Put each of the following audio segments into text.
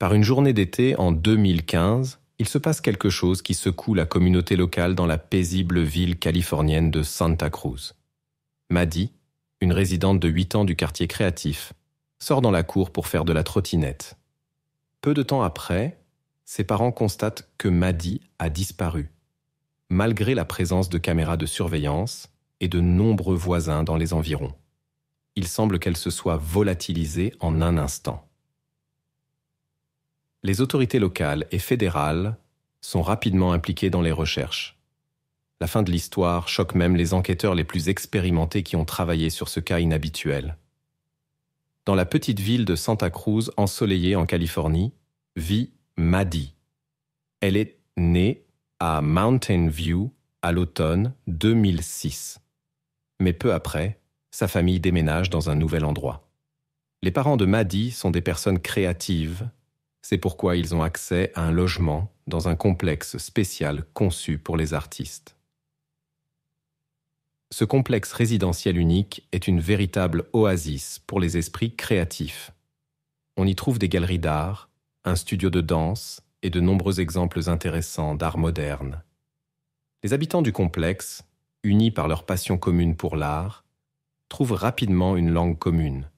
Par une journée d'été en 2015, il se passe quelque chose qui secoue la communauté locale dans la paisible ville californienne de Santa Cruz. Maddie, une résidente de 8 ans du quartier créatif, sort dans la cour pour faire de la trottinette. Peu de temps après, ses parents constatent que Maddie a disparu, malgré la présence de caméras de surveillance et de nombreux voisins dans les environs. Il semble qu'elle se soit volatilisée en un instant. Les autorités locales et fédérales sont rapidement impliquées dans les recherches. La fin de l'histoire choque même les enquêteurs les plus expérimentés qui ont travaillé sur ce cas inhabituel. Dans la petite ville de Santa Cruz, ensoleillée en Californie, vit Maddie. Elle est née à Mountain View à l'automne 2006. Mais peu après, sa famille déménage dans un nouvel endroit. Les parents de Maddie sont des personnes créatives c'est pourquoi ils ont accès à un logement dans un complexe spécial conçu pour les artistes. Ce complexe résidentiel unique est une véritable oasis pour les esprits créatifs. On y trouve des galeries d'art, un studio de danse et de nombreux exemples intéressants d'art moderne. Les habitants du complexe, unis par leur passion commune pour l'art, trouvent rapidement une langue commune.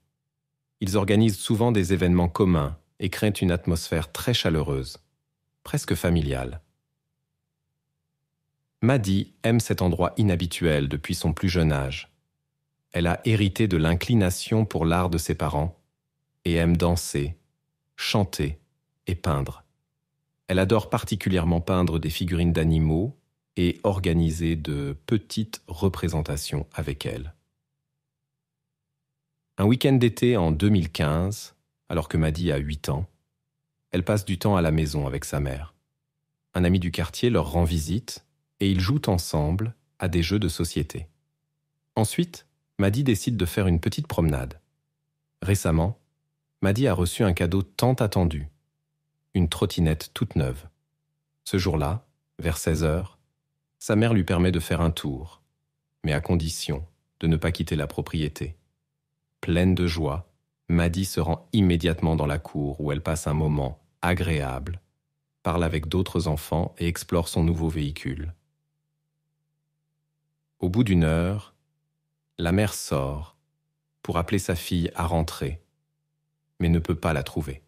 Ils organisent souvent des événements communs et une atmosphère très chaleureuse, presque familiale. Maddy aime cet endroit inhabituel depuis son plus jeune âge. Elle a hérité de l'inclination pour l'art de ses parents et aime danser, chanter et peindre. Elle adore particulièrement peindre des figurines d'animaux et organiser de petites représentations avec elle. Un week-end d'été en 2015, alors que Maddy a 8 ans, elle passe du temps à la maison avec sa mère. Un ami du quartier leur rend visite et ils jouent ensemble à des jeux de société. Ensuite, Maddy décide de faire une petite promenade. Récemment, Maddy a reçu un cadeau tant attendu, une trottinette toute neuve. Ce jour-là, vers 16 heures, sa mère lui permet de faire un tour, mais à condition de ne pas quitter la propriété. Pleine de joie, Maddy se rend immédiatement dans la cour où elle passe un moment agréable, parle avec d'autres enfants et explore son nouveau véhicule. Au bout d'une heure, la mère sort pour appeler sa fille à rentrer, mais ne peut pas la trouver.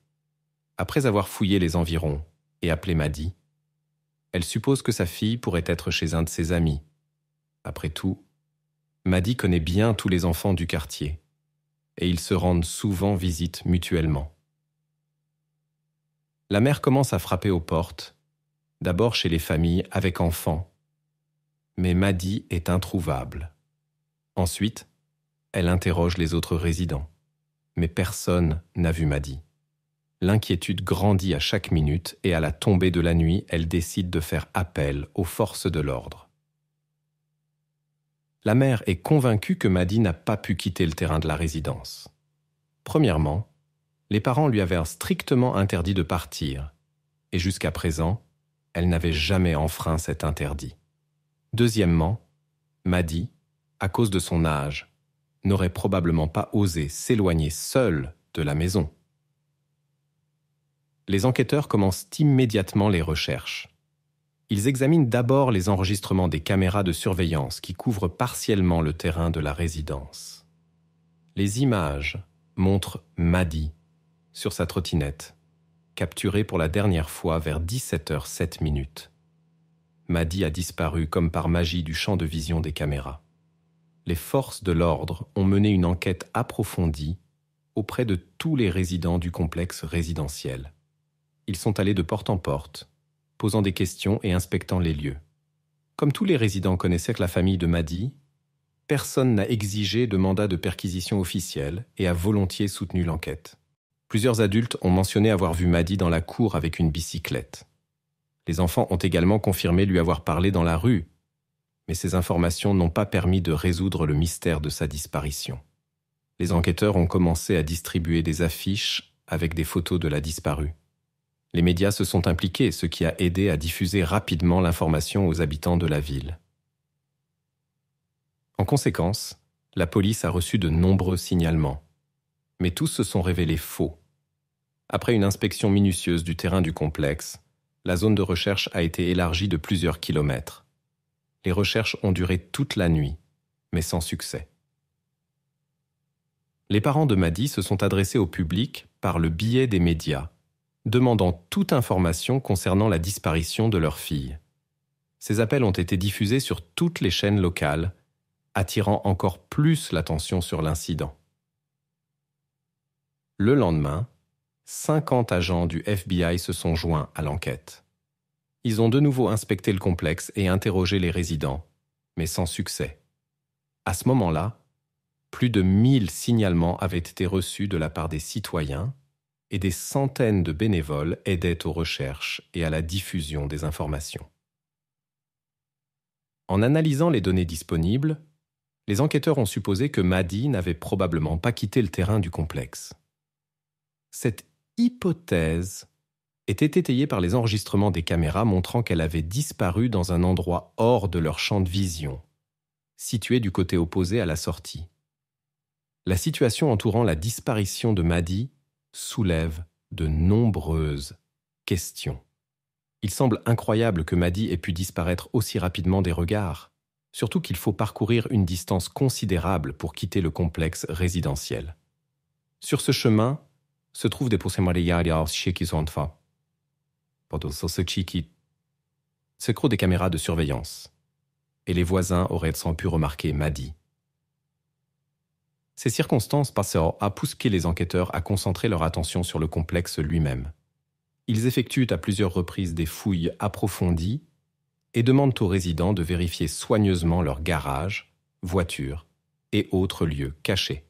Après avoir fouillé les environs et appelé Maddy, elle suppose que sa fille pourrait être chez un de ses amis. Après tout, Maddy connaît bien tous les enfants du quartier et ils se rendent souvent visite mutuellement. La mère commence à frapper aux portes, d'abord chez les familles avec enfants. Mais Maddy est introuvable. Ensuite, elle interroge les autres résidents. Mais personne n'a vu Maddy. L'inquiétude grandit à chaque minute et à la tombée de la nuit, elle décide de faire appel aux forces de l'ordre la mère est convaincue que Maddy n'a pas pu quitter le terrain de la résidence. Premièrement, les parents lui avaient strictement interdit de partir, et jusqu'à présent, elle n'avait jamais enfreint cet interdit. Deuxièmement, Maddy, à cause de son âge, n'aurait probablement pas osé s'éloigner seule de la maison. Les enquêteurs commencent immédiatement les recherches. Ils examinent d'abord les enregistrements des caméras de surveillance qui couvrent partiellement le terrain de la résidence. Les images montrent Madi sur sa trottinette, capturée pour la dernière fois vers 17h07 minutes. Madi a disparu comme par magie du champ de vision des caméras. Les forces de l'ordre ont mené une enquête approfondie auprès de tous les résidents du complexe résidentiel. Ils sont allés de porte en porte posant des questions et inspectant les lieux. Comme tous les résidents connaissaient la famille de Madi, personne n'a exigé de mandat de perquisition officiel et a volontiers soutenu l'enquête. Plusieurs adultes ont mentionné avoir vu Madi dans la cour avec une bicyclette. Les enfants ont également confirmé lui avoir parlé dans la rue, mais ces informations n'ont pas permis de résoudre le mystère de sa disparition. Les enquêteurs ont commencé à distribuer des affiches avec des photos de la disparue. Les médias se sont impliqués, ce qui a aidé à diffuser rapidement l'information aux habitants de la ville. En conséquence, la police a reçu de nombreux signalements. Mais tous se sont révélés faux. Après une inspection minutieuse du terrain du complexe, la zone de recherche a été élargie de plusieurs kilomètres. Les recherches ont duré toute la nuit, mais sans succès. Les parents de Madi se sont adressés au public par le biais des médias demandant toute information concernant la disparition de leur fille. Ces appels ont été diffusés sur toutes les chaînes locales, attirant encore plus l'attention sur l'incident. Le lendemain, 50 agents du FBI se sont joints à l'enquête. Ils ont de nouveau inspecté le complexe et interrogé les résidents, mais sans succès. À ce moment-là, plus de 1000 signalements avaient été reçus de la part des citoyens, et des centaines de bénévoles aidaient aux recherches et à la diffusion des informations. En analysant les données disponibles, les enquêteurs ont supposé que Madi n'avait probablement pas quitté le terrain du complexe. Cette hypothèse était étayée par les enregistrements des caméras montrant qu'elle avait disparu dans un endroit hors de leur champ de vision, situé du côté opposé à la sortie. La situation entourant la disparition de Madi soulève de nombreuses questions. Il semble incroyable que Maddy ait pu disparaître aussi rapidement des regards, surtout qu'il faut parcourir une distance considérable pour quitter le complexe résidentiel. Sur ce chemin se trouvent des des caméras de surveillance, et les voisins auraient sans pu remarquer Maddy ces circonstances passèrent à pousser les enquêteurs à concentrer leur attention sur le complexe lui-même. Ils effectuent à plusieurs reprises des fouilles approfondies et demandent aux résidents de vérifier soigneusement leurs garages, voitures et autres lieux cachés.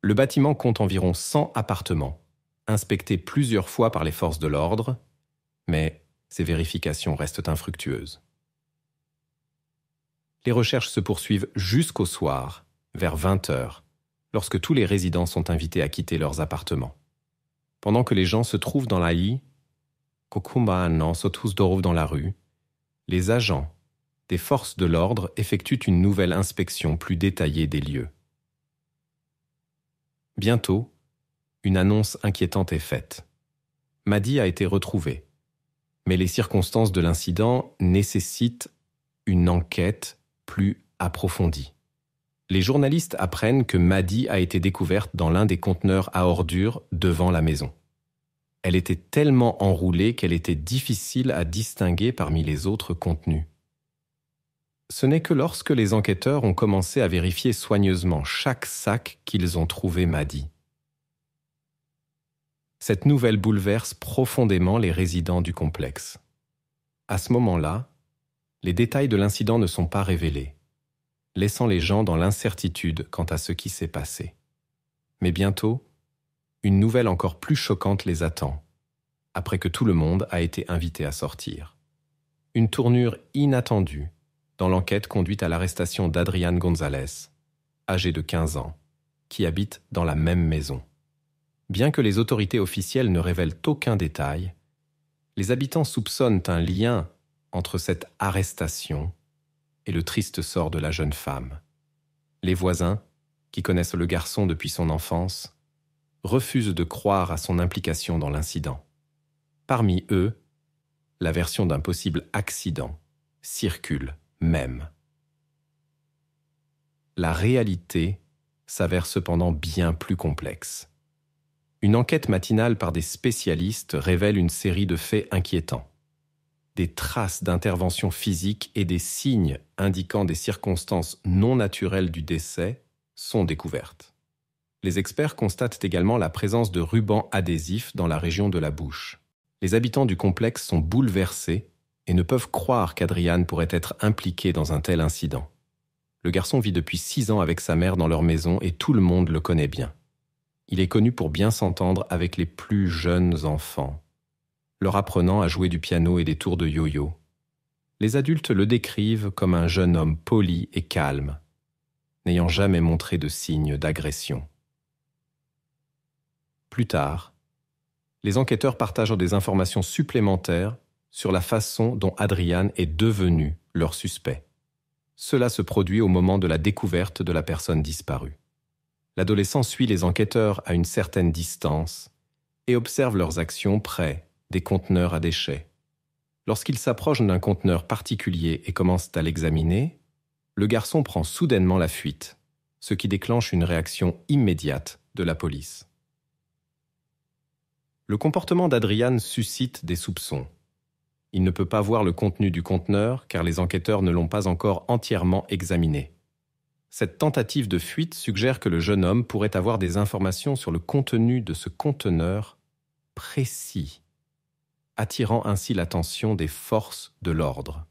Le bâtiment compte environ 100 appartements, inspectés plusieurs fois par les forces de l'ordre, mais ces vérifications restent infructueuses. Les recherches se poursuivent jusqu'au soir, vers 20 heures, lorsque tous les résidents sont invités à quitter leurs appartements. Pendant que les gens se trouvent dans la I, Kokumba dans la rue, les agents des forces de l'ordre effectuent une nouvelle inspection plus détaillée des lieux. Bientôt, une annonce inquiétante est faite. Madi a été retrouvée, mais les circonstances de l'incident nécessitent une enquête plus approfondie les journalistes apprennent que Maddy a été découverte dans l'un des conteneurs à ordures devant la maison. Elle était tellement enroulée qu'elle était difficile à distinguer parmi les autres contenus. Ce n'est que lorsque les enquêteurs ont commencé à vérifier soigneusement chaque sac qu'ils ont trouvé Maddy. Cette nouvelle bouleverse profondément les résidents du complexe. À ce moment-là, les détails de l'incident ne sont pas révélés laissant les gens dans l'incertitude quant à ce qui s'est passé. Mais bientôt, une nouvelle encore plus choquante les attend, après que tout le monde a été invité à sortir. Une tournure inattendue dans l'enquête conduite à l'arrestation d'Adrian Gonzalez, âgé de 15 ans, qui habite dans la même maison. Bien que les autorités officielles ne révèlent aucun détail, les habitants soupçonnent un lien entre cette arrestation et le triste sort de la jeune femme. Les voisins, qui connaissent le garçon depuis son enfance, refusent de croire à son implication dans l'incident. Parmi eux, la version d'un possible accident circule même. La réalité s'avère cependant bien plus complexe. Une enquête matinale par des spécialistes révèle une série de faits inquiétants des traces d'intervention physique et des signes indiquant des circonstances non naturelles du décès sont découvertes. Les experts constatent également la présence de rubans adhésifs dans la région de la bouche. Les habitants du complexe sont bouleversés et ne peuvent croire qu'Adriane pourrait être impliquée dans un tel incident. Le garçon vit depuis six ans avec sa mère dans leur maison et tout le monde le connaît bien. Il est connu pour bien s'entendre avec les plus jeunes enfants leur apprenant à jouer du piano et des tours de yo-yo. Les adultes le décrivent comme un jeune homme poli et calme, n'ayant jamais montré de signes d'agression. Plus tard, les enquêteurs partagent des informations supplémentaires sur la façon dont Adrian est devenu leur suspect. Cela se produit au moment de la découverte de la personne disparue. L'adolescent suit les enquêteurs à une certaine distance et observe leurs actions près des conteneurs à déchets. Lorsqu'ils s'approchent d'un conteneur particulier et commencent à l'examiner, le garçon prend soudainement la fuite, ce qui déclenche une réaction immédiate de la police. Le comportement d'Adriane suscite des soupçons. Il ne peut pas voir le contenu du conteneur car les enquêteurs ne l'ont pas encore entièrement examiné. Cette tentative de fuite suggère que le jeune homme pourrait avoir des informations sur le contenu de ce conteneur précis attirant ainsi l'attention des forces de l'ordre.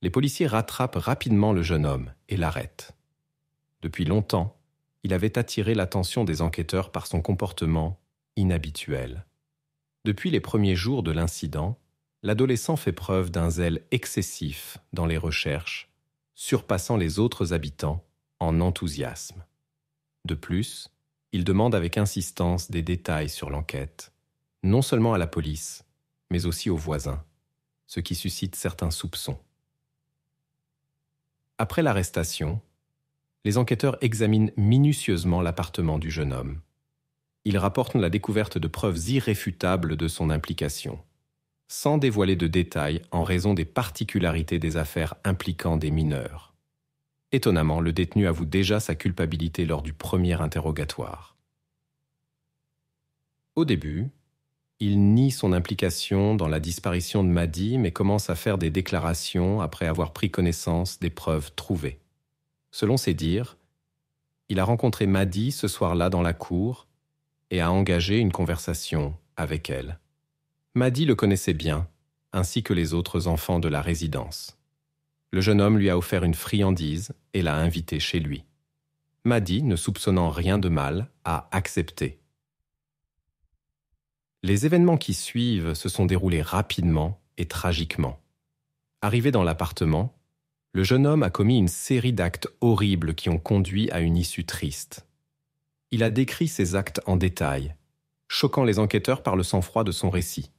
Les policiers rattrapent rapidement le jeune homme et l'arrêtent. Depuis longtemps, il avait attiré l'attention des enquêteurs par son comportement inhabituel. Depuis les premiers jours de l'incident, l'adolescent fait preuve d'un zèle excessif dans les recherches, surpassant les autres habitants en enthousiasme. De plus, il demande avec insistance des détails sur l'enquête, non seulement à la police, mais aussi aux voisins, ce qui suscite certains soupçons. Après l'arrestation, les enquêteurs examinent minutieusement l'appartement du jeune homme. Ils rapportent la découverte de preuves irréfutables de son implication, sans dévoiler de détails en raison des particularités des affaires impliquant des mineurs. Étonnamment, le détenu avoue déjà sa culpabilité lors du premier interrogatoire. Au début, il nie son implication dans la disparition de Madi, mais commence à faire des déclarations après avoir pris connaissance des preuves trouvées. Selon ses dires, il a rencontré Madi ce soir-là dans la cour et a engagé une conversation avec elle. Madi le connaissait bien, ainsi que les autres enfants de la résidence. Le jeune homme lui a offert une friandise et l'a invité chez lui. Madi, ne soupçonnant rien de mal, a accepté. Les événements qui suivent se sont déroulés rapidement et tragiquement. Arrivé dans l'appartement, le jeune homme a commis une série d'actes horribles qui ont conduit à une issue triste. Il a décrit ses actes en détail, choquant les enquêteurs par le sang-froid de son récit.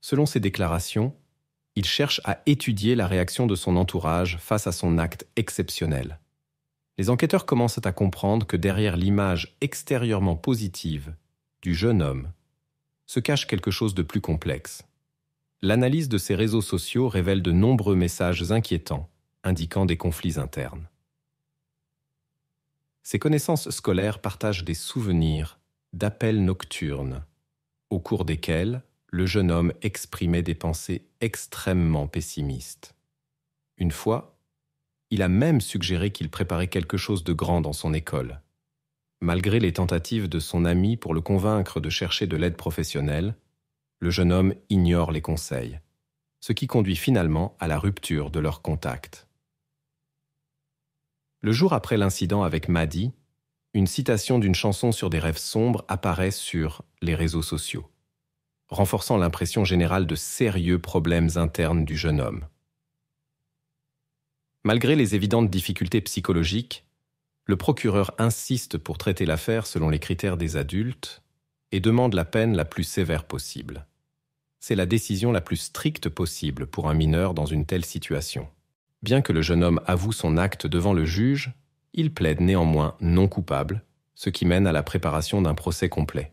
Selon ses déclarations, il cherche à étudier la réaction de son entourage face à son acte exceptionnel. Les enquêteurs commencent à comprendre que derrière l'image extérieurement positive du jeune homme se cache quelque chose de plus complexe. L'analyse de ses réseaux sociaux révèle de nombreux messages inquiétants, indiquant des conflits internes. Ses connaissances scolaires partagent des souvenirs d'appels nocturnes, au cours desquels le jeune homme exprimait des pensées extrêmement pessimistes. Une fois, il a même suggéré qu'il préparait quelque chose de grand dans son école, Malgré les tentatives de son ami pour le convaincre de chercher de l'aide professionnelle, le jeune homme ignore les conseils, ce qui conduit finalement à la rupture de leur contact. Le jour après l'incident avec Maddy, une citation d'une chanson sur des rêves sombres apparaît sur les réseaux sociaux, renforçant l'impression générale de sérieux problèmes internes du jeune homme. Malgré les évidentes difficultés psychologiques, le procureur insiste pour traiter l'affaire selon les critères des adultes et demande la peine la plus sévère possible. C'est la décision la plus stricte possible pour un mineur dans une telle situation. Bien que le jeune homme avoue son acte devant le juge, il plaide néanmoins non coupable, ce qui mène à la préparation d'un procès complet.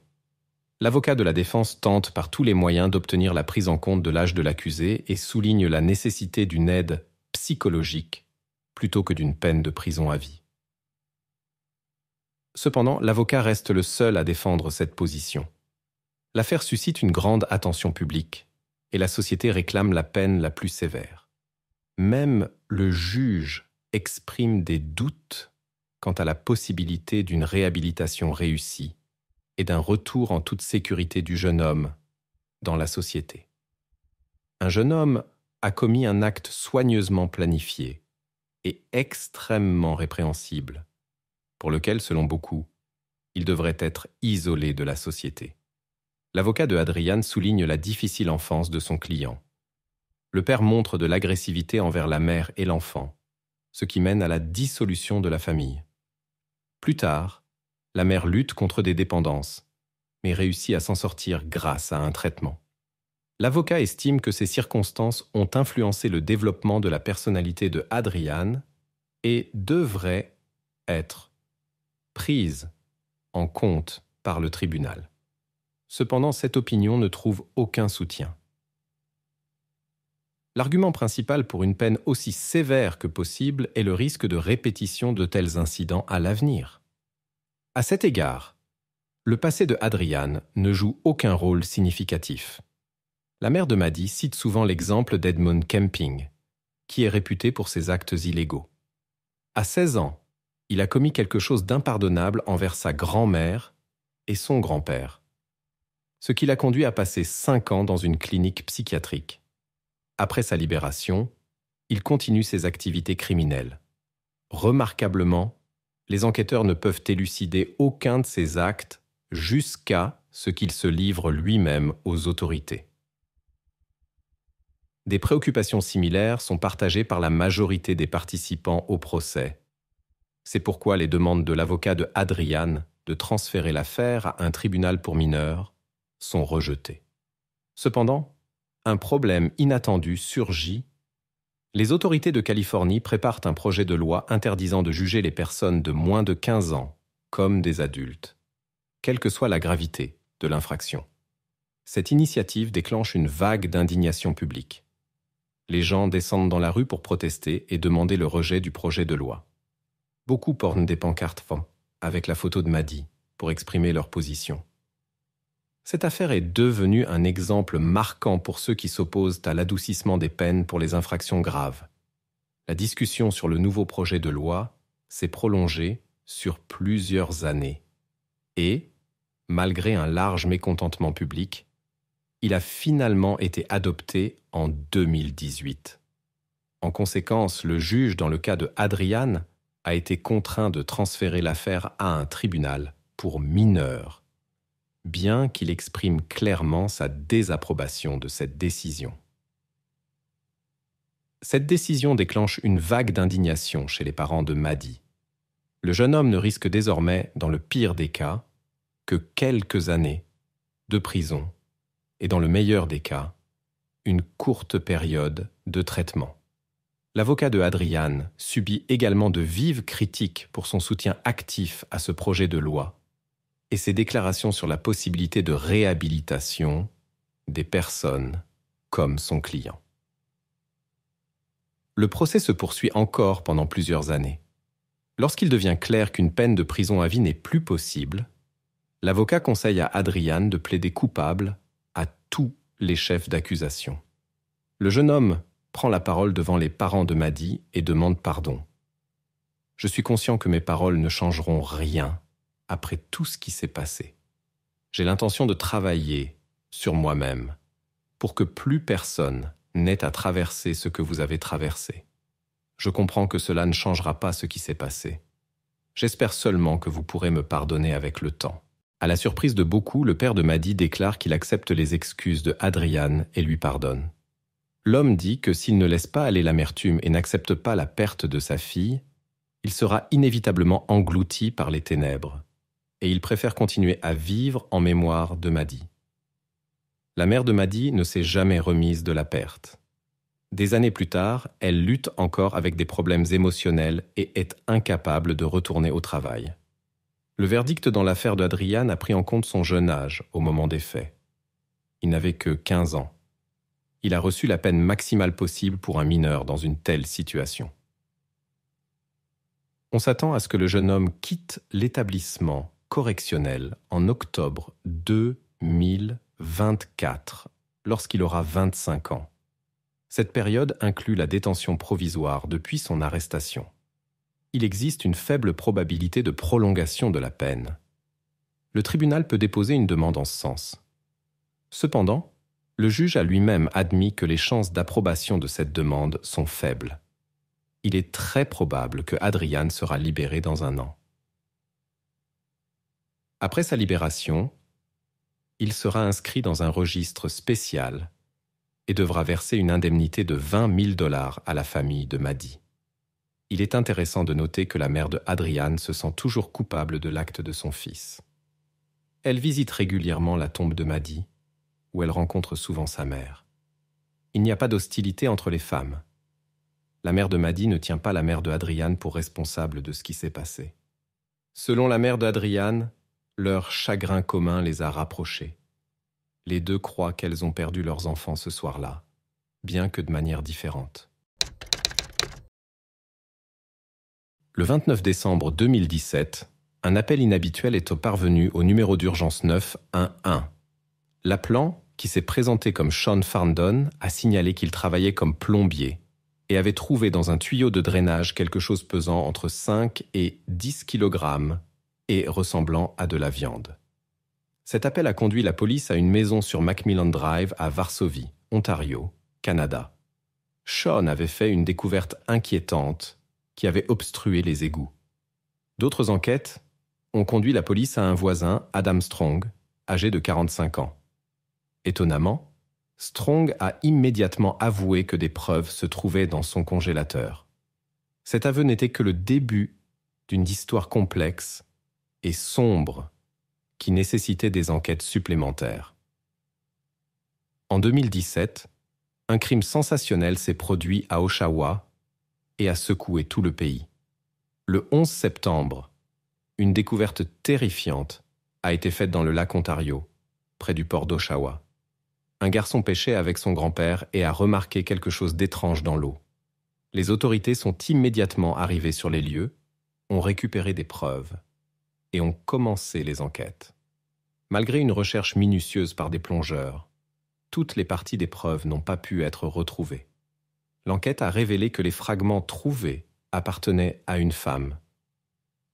L'avocat de la défense tente par tous les moyens d'obtenir la prise en compte de l'âge de l'accusé et souligne la nécessité d'une aide psychologique plutôt que d'une peine de prison à vie. Cependant, l'avocat reste le seul à défendre cette position. L'affaire suscite une grande attention publique et la société réclame la peine la plus sévère. Même le juge exprime des doutes quant à la possibilité d'une réhabilitation réussie et d'un retour en toute sécurité du jeune homme dans la société. Un jeune homme a commis un acte soigneusement planifié et extrêmement répréhensible pour lequel, selon beaucoup, il devrait être isolé de la société. L'avocat de Adrian souligne la difficile enfance de son client. Le père montre de l'agressivité envers la mère et l'enfant, ce qui mène à la dissolution de la famille. Plus tard, la mère lutte contre des dépendances, mais réussit à s'en sortir grâce à un traitement. L'avocat estime que ces circonstances ont influencé le développement de la personnalité de Adrian et devraient être prise en compte par le tribunal. Cependant, cette opinion ne trouve aucun soutien. L'argument principal pour une peine aussi sévère que possible est le risque de répétition de tels incidents à l'avenir. À cet égard, le passé de Adrian ne joue aucun rôle significatif. La mère de Maddy cite souvent l'exemple d'Edmund Kemping, qui est réputé pour ses actes illégaux. À 16 ans, il a commis quelque chose d'impardonnable envers sa grand-mère et son grand-père, ce qui l'a conduit à passer cinq ans dans une clinique psychiatrique. Après sa libération, il continue ses activités criminelles. Remarquablement, les enquêteurs ne peuvent élucider aucun de ses actes jusqu'à ce qu'il se livre lui-même aux autorités. Des préoccupations similaires sont partagées par la majorité des participants au procès c'est pourquoi les demandes de l'avocat de Adrian de transférer l'affaire à un tribunal pour mineurs sont rejetées. Cependant, un problème inattendu surgit. Les autorités de Californie préparent un projet de loi interdisant de juger les personnes de moins de 15 ans comme des adultes, quelle que soit la gravité de l'infraction. Cette initiative déclenche une vague d'indignation publique. Les gens descendent dans la rue pour protester et demander le rejet du projet de loi. Beaucoup portent des pancartes fans avec la photo de Madi pour exprimer leur position. Cette affaire est devenue un exemple marquant pour ceux qui s'opposent à l'adoucissement des peines pour les infractions graves. La discussion sur le nouveau projet de loi s'est prolongée sur plusieurs années. Et, malgré un large mécontentement public, il a finalement été adopté en 2018. En conséquence, le juge dans le cas de Adriane a été contraint de transférer l'affaire à un tribunal pour mineur, bien qu'il exprime clairement sa désapprobation de cette décision. Cette décision déclenche une vague d'indignation chez les parents de Madi. Le jeune homme ne risque désormais, dans le pire des cas, que quelques années de prison et, dans le meilleur des cas, une courte période de traitement l'avocat de Adriane subit également de vives critiques pour son soutien actif à ce projet de loi et ses déclarations sur la possibilité de réhabilitation des personnes comme son client. Le procès se poursuit encore pendant plusieurs années. Lorsqu'il devient clair qu'une peine de prison à vie n'est plus possible, l'avocat conseille à Adrian de plaider coupable à tous les chefs d'accusation. Le jeune homme prend la parole devant les parents de Madi et demande pardon. Je suis conscient que mes paroles ne changeront rien après tout ce qui s'est passé. J'ai l'intention de travailler sur moi-même pour que plus personne n'ait à traverser ce que vous avez traversé. Je comprends que cela ne changera pas ce qui s'est passé. J'espère seulement que vous pourrez me pardonner avec le temps. À la surprise de beaucoup, le père de Madi déclare qu'il accepte les excuses de Adriane et lui pardonne l'homme dit que s'il ne laisse pas aller l'amertume et n'accepte pas la perte de sa fille, il sera inévitablement englouti par les ténèbres, et il préfère continuer à vivre en mémoire de Madi. La mère de Madi ne s'est jamais remise de la perte. Des années plus tard, elle lutte encore avec des problèmes émotionnels et est incapable de retourner au travail. Le verdict dans l'affaire de Adriane a pris en compte son jeune âge au moment des faits. Il n'avait que 15 ans il a reçu la peine maximale possible pour un mineur dans une telle situation. On s'attend à ce que le jeune homme quitte l'établissement correctionnel en octobre 2024, lorsqu'il aura 25 ans. Cette période inclut la détention provisoire depuis son arrestation. Il existe une faible probabilité de prolongation de la peine. Le tribunal peut déposer une demande en ce sens. Cependant, le juge a lui-même admis que les chances d'approbation de cette demande sont faibles. Il est très probable que Adrian sera libéré dans un an. Après sa libération, il sera inscrit dans un registre spécial et devra verser une indemnité de 20 000 dollars à la famille de Madi. Il est intéressant de noter que la mère de Adrian se sent toujours coupable de l'acte de son fils. Elle visite régulièrement la tombe de Madi où elle rencontre souvent sa mère. Il n'y a pas d'hostilité entre les femmes. La mère de Maddy ne tient pas la mère de Adriane pour responsable de ce qui s'est passé. Selon la mère d'Adriane, leur chagrin commun les a rapprochés. Les deux croient qu'elles ont perdu leurs enfants ce soir-là, bien que de manière différente. Le 29 décembre 2017, un appel inhabituel est parvenu au numéro d'urgence 911 Laplan, qui s'est présenté comme Sean Farndon, a signalé qu'il travaillait comme plombier et avait trouvé dans un tuyau de drainage quelque chose pesant entre 5 et 10 kg et ressemblant à de la viande. Cet appel a conduit la police à une maison sur Macmillan Drive à Varsovie, Ontario, Canada. Sean avait fait une découverte inquiétante qui avait obstrué les égouts. D'autres enquêtes ont conduit la police à un voisin, Adam Strong, âgé de 45 ans. Étonnamment, Strong a immédiatement avoué que des preuves se trouvaient dans son congélateur. Cet aveu n'était que le début d'une histoire complexe et sombre qui nécessitait des enquêtes supplémentaires. En 2017, un crime sensationnel s'est produit à Oshawa et a secoué tout le pays. Le 11 septembre, une découverte terrifiante a été faite dans le lac Ontario, près du port d'Oshawa un garçon pêchait avec son grand-père et a remarqué quelque chose d'étrange dans l'eau. Les autorités sont immédiatement arrivées sur les lieux, ont récupéré des preuves et ont commencé les enquêtes. Malgré une recherche minutieuse par des plongeurs, toutes les parties des preuves n'ont pas pu être retrouvées. L'enquête a révélé que les fragments trouvés appartenaient à une femme.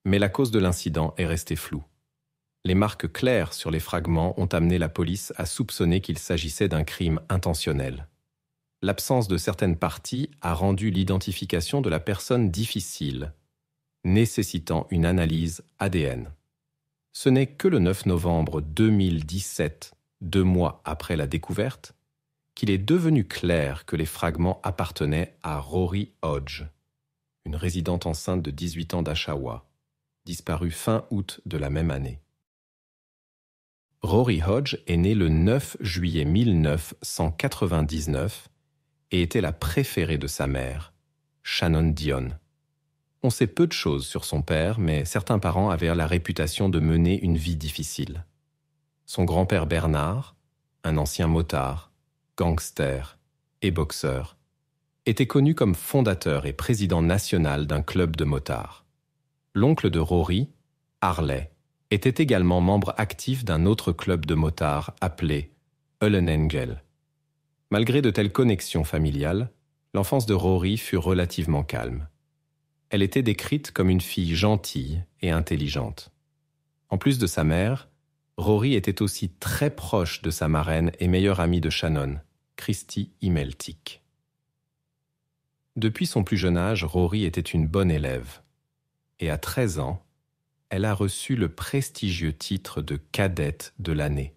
Mais la cause de l'incident est restée floue. Les marques claires sur les fragments ont amené la police à soupçonner qu'il s'agissait d'un crime intentionnel. L'absence de certaines parties a rendu l'identification de la personne difficile, nécessitant une analyse ADN. Ce n'est que le 9 novembre 2017, deux mois après la découverte, qu'il est devenu clair que les fragments appartenaient à Rory Hodge, une résidente enceinte de 18 ans d'Ashawa, disparue fin août de la même année. Rory Hodge est né le 9 juillet 1999 et était la préférée de sa mère, Shannon Dion. On sait peu de choses sur son père, mais certains parents avaient la réputation de mener une vie difficile. Son grand-père Bernard, un ancien motard, gangster et boxeur, était connu comme fondateur et président national d'un club de motards. L'oncle de Rory, Harley, était également membre actif d'un autre club de motards appelé engel Malgré de telles connexions familiales, l'enfance de Rory fut relativement calme. Elle était décrite comme une fille gentille et intelligente. En plus de sa mère, Rory était aussi très proche de sa marraine et meilleure amie de Shannon, Christy Imeltic. Depuis son plus jeune âge, Rory était une bonne élève. Et à 13 ans, elle a reçu le prestigieux titre de cadette de l'année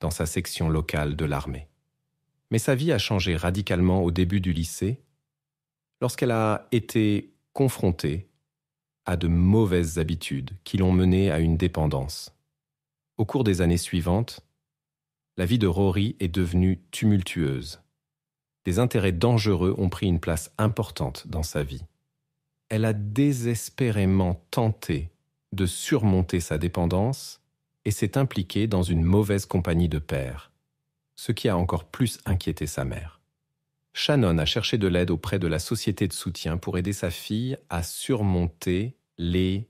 dans sa section locale de l'armée. Mais sa vie a changé radicalement au début du lycée, lorsqu'elle a été confrontée à de mauvaises habitudes qui l'ont menée à une dépendance. Au cours des années suivantes, la vie de Rory est devenue tumultueuse. Des intérêts dangereux ont pris une place importante dans sa vie. Elle a désespérément tenté de surmonter sa dépendance et s'est impliqué dans une mauvaise compagnie de pères, ce qui a encore plus inquiété sa mère. Shannon a cherché de l'aide auprès de la société de soutien pour aider sa fille à surmonter les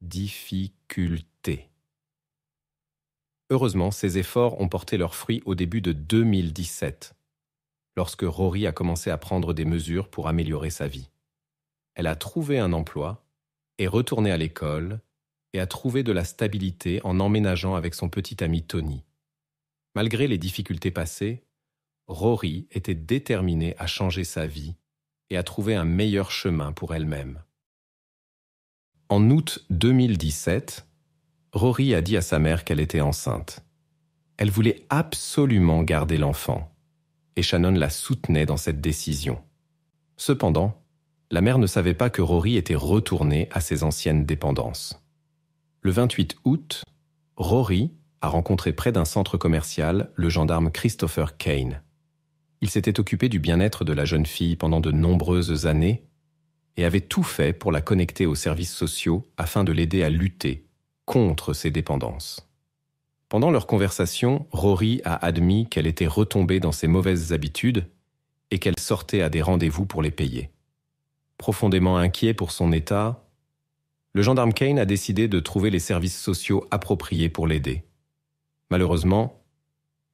difficultés. Heureusement, ces efforts ont porté leurs fruits au début de 2017, lorsque Rory a commencé à prendre des mesures pour améliorer sa vie. Elle a trouvé un emploi est à l'école et a trouvé de la stabilité en emménageant avec son petit ami Tony. Malgré les difficultés passées, Rory était déterminée à changer sa vie et à trouver un meilleur chemin pour elle-même. En août 2017, Rory a dit à sa mère qu'elle était enceinte. Elle voulait absolument garder l'enfant, et Shannon la soutenait dans cette décision. Cependant, la mère ne savait pas que Rory était retourné à ses anciennes dépendances. Le 28 août, Rory a rencontré près d'un centre commercial le gendarme Christopher Kane. Il s'était occupé du bien-être de la jeune fille pendant de nombreuses années et avait tout fait pour la connecter aux services sociaux afin de l'aider à lutter contre ses dépendances. Pendant leur conversation, Rory a admis qu'elle était retombée dans ses mauvaises habitudes et qu'elle sortait à des rendez-vous pour les payer. Profondément inquiet pour son état, le gendarme Kane a décidé de trouver les services sociaux appropriés pour l'aider. Malheureusement,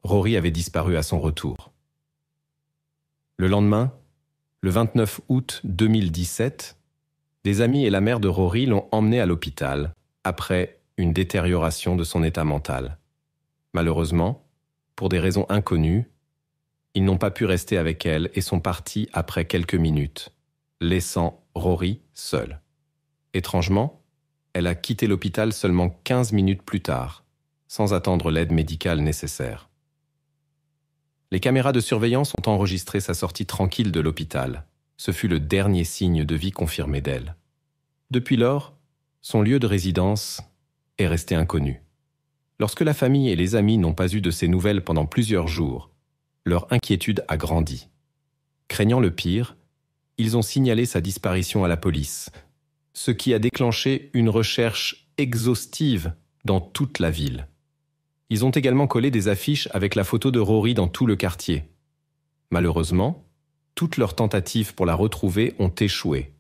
Rory avait disparu à son retour. Le lendemain, le 29 août 2017, des amis et la mère de Rory l'ont emmené à l'hôpital après une détérioration de son état mental. Malheureusement, pour des raisons inconnues, ils n'ont pas pu rester avec elle et sont partis après quelques minutes laissant Rory seul. Étrangement, elle a quitté l'hôpital seulement 15 minutes plus tard, sans attendre l'aide médicale nécessaire. Les caméras de surveillance ont enregistré sa sortie tranquille de l'hôpital. Ce fut le dernier signe de vie confirmé d'elle. Depuis lors, son lieu de résidence est resté inconnu. Lorsque la famille et les amis n'ont pas eu de ses nouvelles pendant plusieurs jours, leur inquiétude a grandi. Craignant le pire, ils ont signalé sa disparition à la police, ce qui a déclenché une recherche exhaustive dans toute la ville. Ils ont également collé des affiches avec la photo de Rory dans tout le quartier. Malheureusement, toutes leurs tentatives pour la retrouver ont échoué,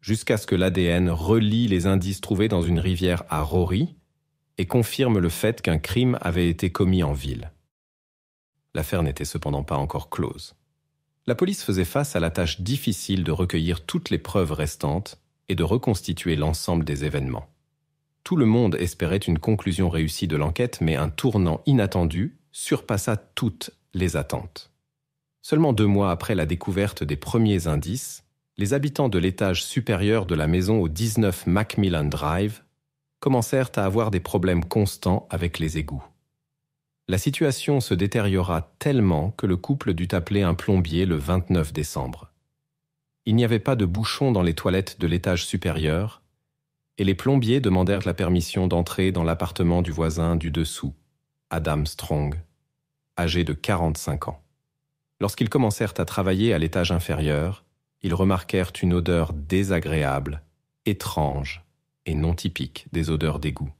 jusqu'à ce que l'ADN relie les indices trouvés dans une rivière à Rory et confirme le fait qu'un crime avait été commis en ville. L'affaire n'était cependant pas encore close la police faisait face à la tâche difficile de recueillir toutes les preuves restantes et de reconstituer l'ensemble des événements. Tout le monde espérait une conclusion réussie de l'enquête, mais un tournant inattendu surpassa toutes les attentes. Seulement deux mois après la découverte des premiers indices, les habitants de l'étage supérieur de la maison au 19 Macmillan Drive commencèrent à avoir des problèmes constants avec les égouts la situation se détériora tellement que le couple dut appeler un plombier le 29 décembre. Il n'y avait pas de bouchon dans les toilettes de l'étage supérieur, et les plombiers demandèrent la permission d'entrer dans l'appartement du voisin du dessous, Adam Strong, âgé de 45 ans. Lorsqu'ils commencèrent à travailler à l'étage inférieur, ils remarquèrent une odeur désagréable, étrange et non typique des odeurs d'égout.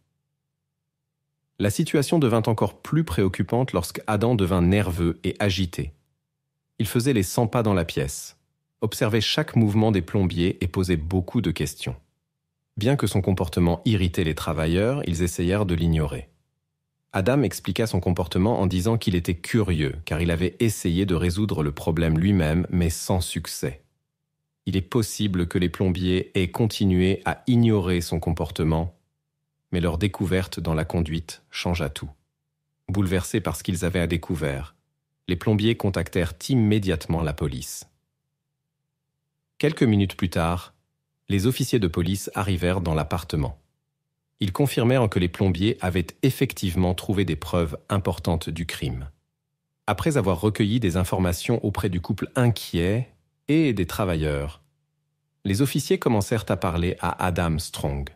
La situation devint encore plus préoccupante lorsque Adam devint nerveux et agité. Il faisait les cent pas dans la pièce, observait chaque mouvement des plombiers et posait beaucoup de questions. Bien que son comportement irritait les travailleurs, ils essayèrent de l'ignorer. Adam expliqua son comportement en disant qu'il était curieux, car il avait essayé de résoudre le problème lui-même, mais sans succès. Il est possible que les plombiers aient continué à ignorer son comportement mais leur découverte dans la conduite changea tout. Bouleversés par ce qu'ils avaient à découvert, les plombiers contactèrent immédiatement la police. Quelques minutes plus tard, les officiers de police arrivèrent dans l'appartement. Ils confirmèrent que les plombiers avaient effectivement trouvé des preuves importantes du crime. Après avoir recueilli des informations auprès du couple inquiet et des travailleurs, les officiers commencèrent à parler à Adam Strong,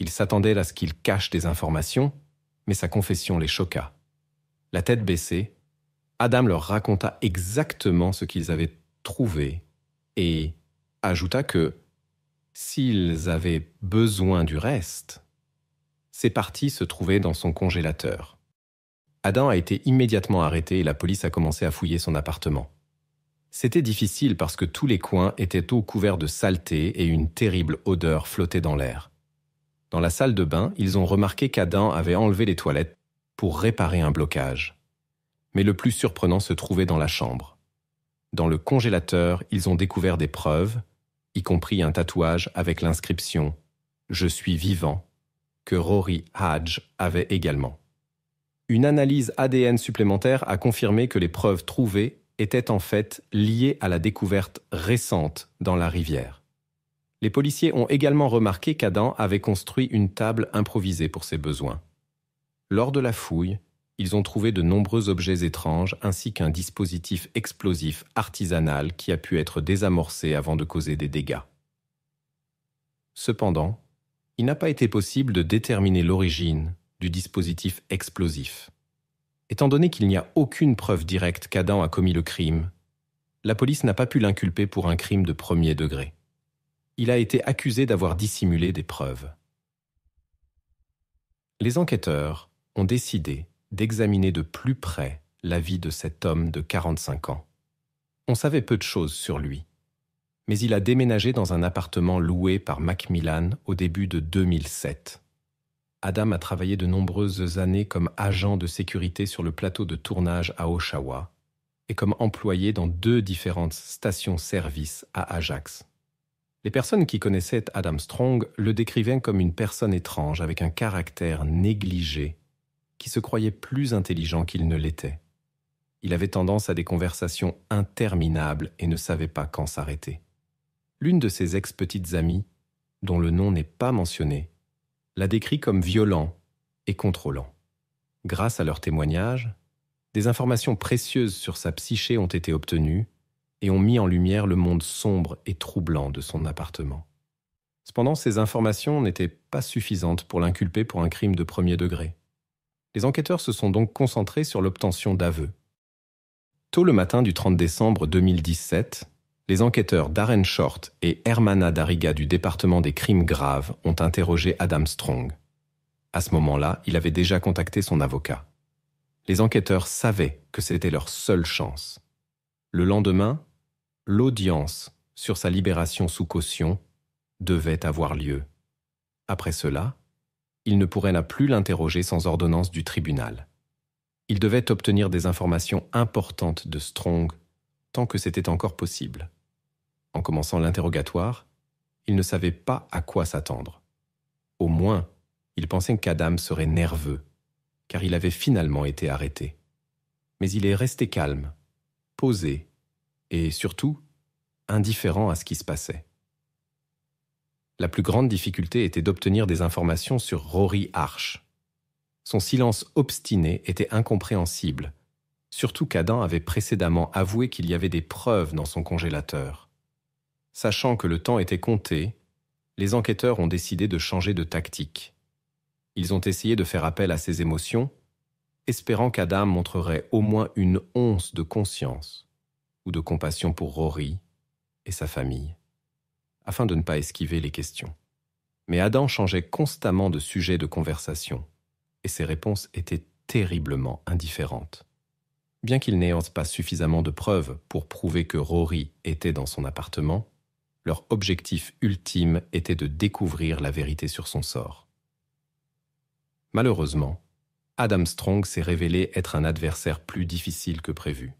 ils s'attendaient à ce qu'il cache des informations, mais sa confession les choqua. La tête baissée, Adam leur raconta exactement ce qu'ils avaient trouvé et ajouta que s'ils avaient besoin du reste, ses parties se trouvaient dans son congélateur. Adam a été immédiatement arrêté et la police a commencé à fouiller son appartement. C'était difficile parce que tous les coins étaient au couverts de saleté et une terrible odeur flottait dans l'air. Dans la salle de bain, ils ont remarqué qu'Adam avait enlevé les toilettes pour réparer un blocage. Mais le plus surprenant se trouvait dans la chambre. Dans le congélateur, ils ont découvert des preuves, y compris un tatouage avec l'inscription « Je suis vivant » que Rory Hodge avait également. Une analyse ADN supplémentaire a confirmé que les preuves trouvées étaient en fait liées à la découverte récente dans la rivière. Les policiers ont également remarqué qu'Adam avait construit une table improvisée pour ses besoins. Lors de la fouille, ils ont trouvé de nombreux objets étranges ainsi qu'un dispositif explosif artisanal qui a pu être désamorcé avant de causer des dégâts. Cependant, il n'a pas été possible de déterminer l'origine du dispositif explosif. Étant donné qu'il n'y a aucune preuve directe qu'Adam a commis le crime, la police n'a pas pu l'inculper pour un crime de premier degré il a été accusé d'avoir dissimulé des preuves. Les enquêteurs ont décidé d'examiner de plus près la vie de cet homme de 45 ans. On savait peu de choses sur lui, mais il a déménagé dans un appartement loué par Macmillan au début de 2007. Adam a travaillé de nombreuses années comme agent de sécurité sur le plateau de tournage à Oshawa et comme employé dans deux différentes stations-service à Ajax. Les personnes qui connaissaient Adam Strong le décrivaient comme une personne étrange avec un caractère négligé, qui se croyait plus intelligent qu'il ne l'était. Il avait tendance à des conversations interminables et ne savait pas quand s'arrêter. L'une de ses ex-petites amies, dont le nom n'est pas mentionné, la décrit comme violent et contrôlant. Grâce à leurs témoignages, des informations précieuses sur sa psyché ont été obtenues et ont mis en lumière le monde sombre et troublant de son appartement. Cependant, ces informations n'étaient pas suffisantes pour l'inculper pour un crime de premier degré. Les enquêteurs se sont donc concentrés sur l'obtention d'aveux. Tôt le matin du 30 décembre 2017, les enquêteurs Darren Short et Hermana Dariga du département des crimes graves ont interrogé Adam Strong. À ce moment-là, il avait déjà contacté son avocat. Les enquêteurs savaient que c'était leur seule chance. Le lendemain, l'audience sur sa libération sous caution devait avoir lieu. Après cela, il ne pourrait la plus l'interroger sans ordonnance du tribunal. Il devait obtenir des informations importantes de Strong tant que c'était encore possible. En commençant l'interrogatoire, il ne savait pas à quoi s'attendre. Au moins, il pensait qu'Adam serait nerveux, car il avait finalement été arrêté. Mais il est resté calme, posé et surtout indifférent à ce qui se passait. La plus grande difficulté était d'obtenir des informations sur Rory Arch. Son silence obstiné était incompréhensible, surtout qu'Adam avait précédemment avoué qu'il y avait des preuves dans son congélateur. Sachant que le temps était compté, les enquêteurs ont décidé de changer de tactique. Ils ont essayé de faire appel à ses émotions, espérant qu'Adam montrerait au moins une once de conscience ou de compassion pour Rory et sa famille, afin de ne pas esquiver les questions. Mais Adam changeait constamment de sujet de conversation, et ses réponses étaient terriblement indifférentes. Bien qu'il n'ayant pas suffisamment de preuves pour prouver que Rory était dans son appartement, leur objectif ultime était de découvrir la vérité sur son sort. Malheureusement, Adam Strong s'est révélé être un adversaire plus difficile que prévu.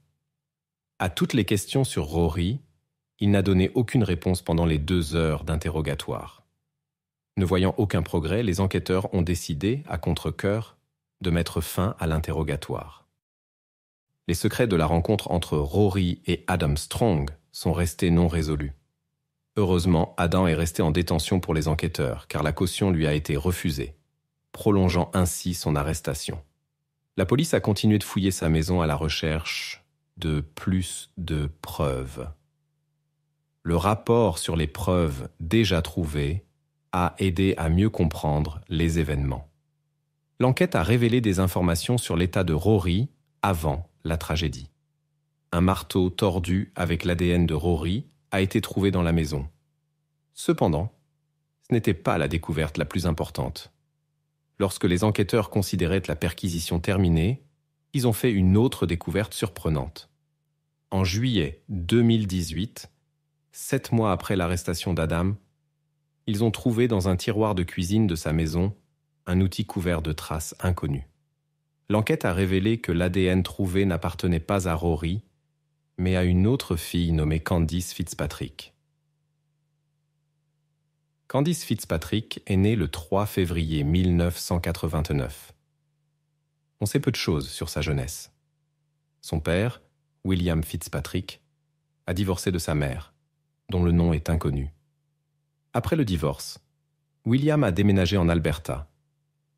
À toutes les questions sur Rory, il n'a donné aucune réponse pendant les deux heures d'interrogatoire. Ne voyant aucun progrès, les enquêteurs ont décidé, à contre de mettre fin à l'interrogatoire. Les secrets de la rencontre entre Rory et Adam Strong sont restés non résolus. Heureusement, Adam est resté en détention pour les enquêteurs, car la caution lui a été refusée, prolongeant ainsi son arrestation. La police a continué de fouiller sa maison à la recherche de plus de preuves. Le rapport sur les preuves déjà trouvées a aidé à mieux comprendre les événements. L'enquête a révélé des informations sur l'état de Rory avant la tragédie. Un marteau tordu avec l'ADN de Rory a été trouvé dans la maison. Cependant, ce n'était pas la découverte la plus importante. Lorsque les enquêteurs considéraient la perquisition terminée, ils ont fait une autre découverte surprenante. En juillet 2018, sept mois après l'arrestation d'Adam, ils ont trouvé dans un tiroir de cuisine de sa maison un outil couvert de traces inconnues. L'enquête a révélé que l'ADN trouvé n'appartenait pas à Rory, mais à une autre fille nommée Candice Fitzpatrick. Candice Fitzpatrick est née le 3 février 1989 on sait peu de choses sur sa jeunesse. Son père, William Fitzpatrick, a divorcé de sa mère, dont le nom est inconnu. Après le divorce, William a déménagé en Alberta,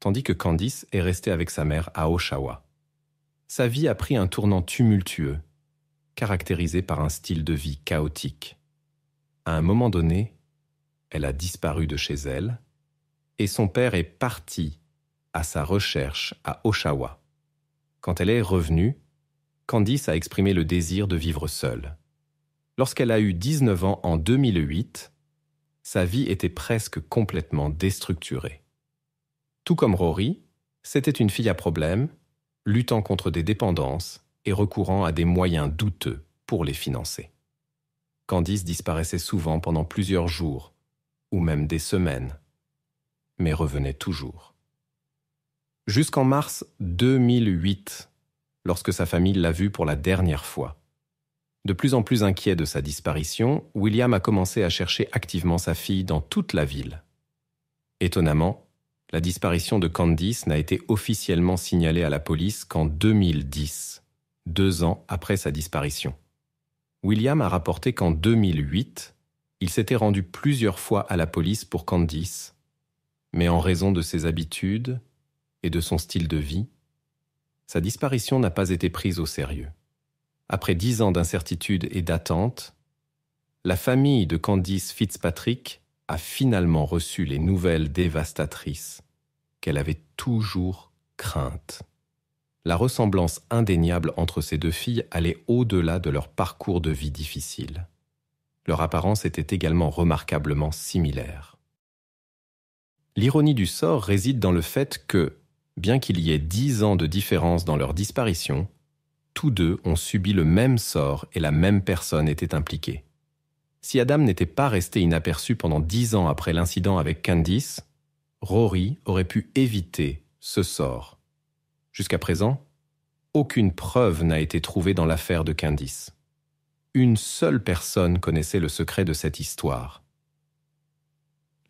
tandis que Candice est restée avec sa mère à Oshawa. Sa vie a pris un tournant tumultueux, caractérisé par un style de vie chaotique. À un moment donné, elle a disparu de chez elle, et son père est parti à sa recherche à Oshawa. Quand elle est revenue, Candice a exprimé le désir de vivre seule. Lorsqu'elle a eu 19 ans en 2008, sa vie était presque complètement déstructurée. Tout comme Rory, c'était une fille à problème, luttant contre des dépendances et recourant à des moyens douteux pour les financer. Candice disparaissait souvent pendant plusieurs jours, ou même des semaines, mais revenait toujours jusqu'en mars 2008, lorsque sa famille l'a vu pour la dernière fois. De plus en plus inquiet de sa disparition, William a commencé à chercher activement sa fille dans toute la ville. Étonnamment, la disparition de Candice n'a été officiellement signalée à la police qu'en 2010, deux ans après sa disparition. William a rapporté qu'en 2008, il s'était rendu plusieurs fois à la police pour Candice, mais en raison de ses habitudes, et de son style de vie, sa disparition n'a pas été prise au sérieux. Après dix ans d'incertitude et d'attente, la famille de Candice Fitzpatrick a finalement reçu les nouvelles dévastatrices qu'elle avait toujours craintes. La ressemblance indéniable entre ces deux filles allait au-delà de leur parcours de vie difficile. Leur apparence était également remarquablement similaire. L'ironie du sort réside dans le fait que, bien qu'il y ait dix ans de différence dans leur disparition, tous deux ont subi le même sort et la même personne était impliquée. Si Adam n'était pas resté inaperçu pendant dix ans après l'incident avec Candice, Rory aurait pu éviter ce sort. Jusqu'à présent, aucune preuve n'a été trouvée dans l'affaire de Candice. Une seule personne connaissait le secret de cette histoire,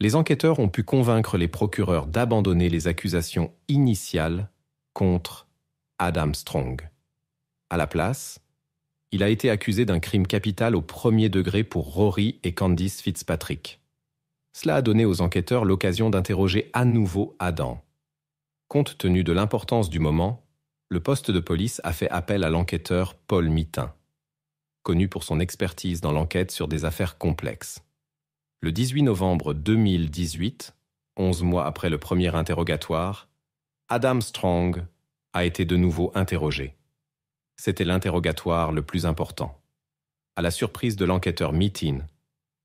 les enquêteurs ont pu convaincre les procureurs d'abandonner les accusations initiales contre Adam Strong. À la place, il a été accusé d'un crime capital au premier degré pour Rory et Candice Fitzpatrick. Cela a donné aux enquêteurs l'occasion d'interroger à nouveau Adam. Compte tenu de l'importance du moment, le poste de police a fait appel à l'enquêteur Paul Mitin, connu pour son expertise dans l'enquête sur des affaires complexes. Le 18 novembre 2018, 11 mois après le premier interrogatoire, Adam Strong a été de nouveau interrogé. C'était l'interrogatoire le plus important. À la surprise de l'enquêteur Meetin,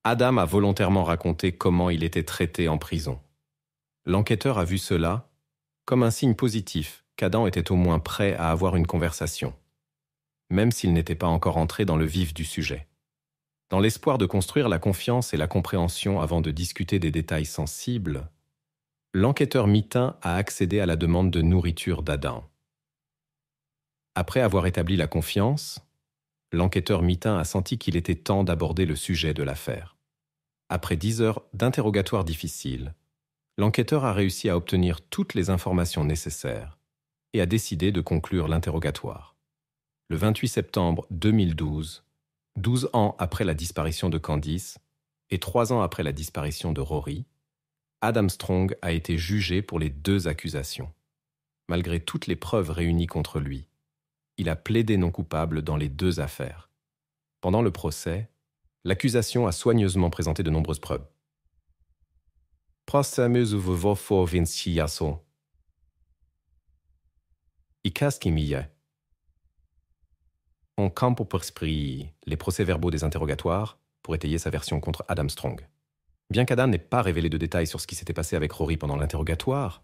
Adam a volontairement raconté comment il était traité en prison. L'enquêteur a vu cela comme un signe positif qu'Adam était au moins prêt à avoir une conversation, même s'il n'était pas encore entré dans le vif du sujet. Dans l'espoir de construire la confiance et la compréhension avant de discuter des détails sensibles, l'enquêteur Mitin a accédé à la demande de nourriture d'Adam. Après avoir établi la confiance, l'enquêteur mitain a senti qu'il était temps d'aborder le sujet de l'affaire. Après dix heures d'interrogatoire difficile, l'enquêteur a réussi à obtenir toutes les informations nécessaires et a décidé de conclure l'interrogatoire. Le 28 septembre 2012, Douze ans après la disparition de Candice et trois ans après la disparition de Rory, Adam Strong a été jugé pour les deux accusations. Malgré toutes les preuves réunies contre lui, il a plaidé non coupable dans les deux affaires. Pendant le procès, l'accusation a soigneusement présenté de nombreuses preuves camp pour les procès-verbaux des interrogatoires pour étayer sa version contre Adam Strong. Bien qu'Adam n'ait pas révélé de détails sur ce qui s'était passé avec Rory pendant l'interrogatoire,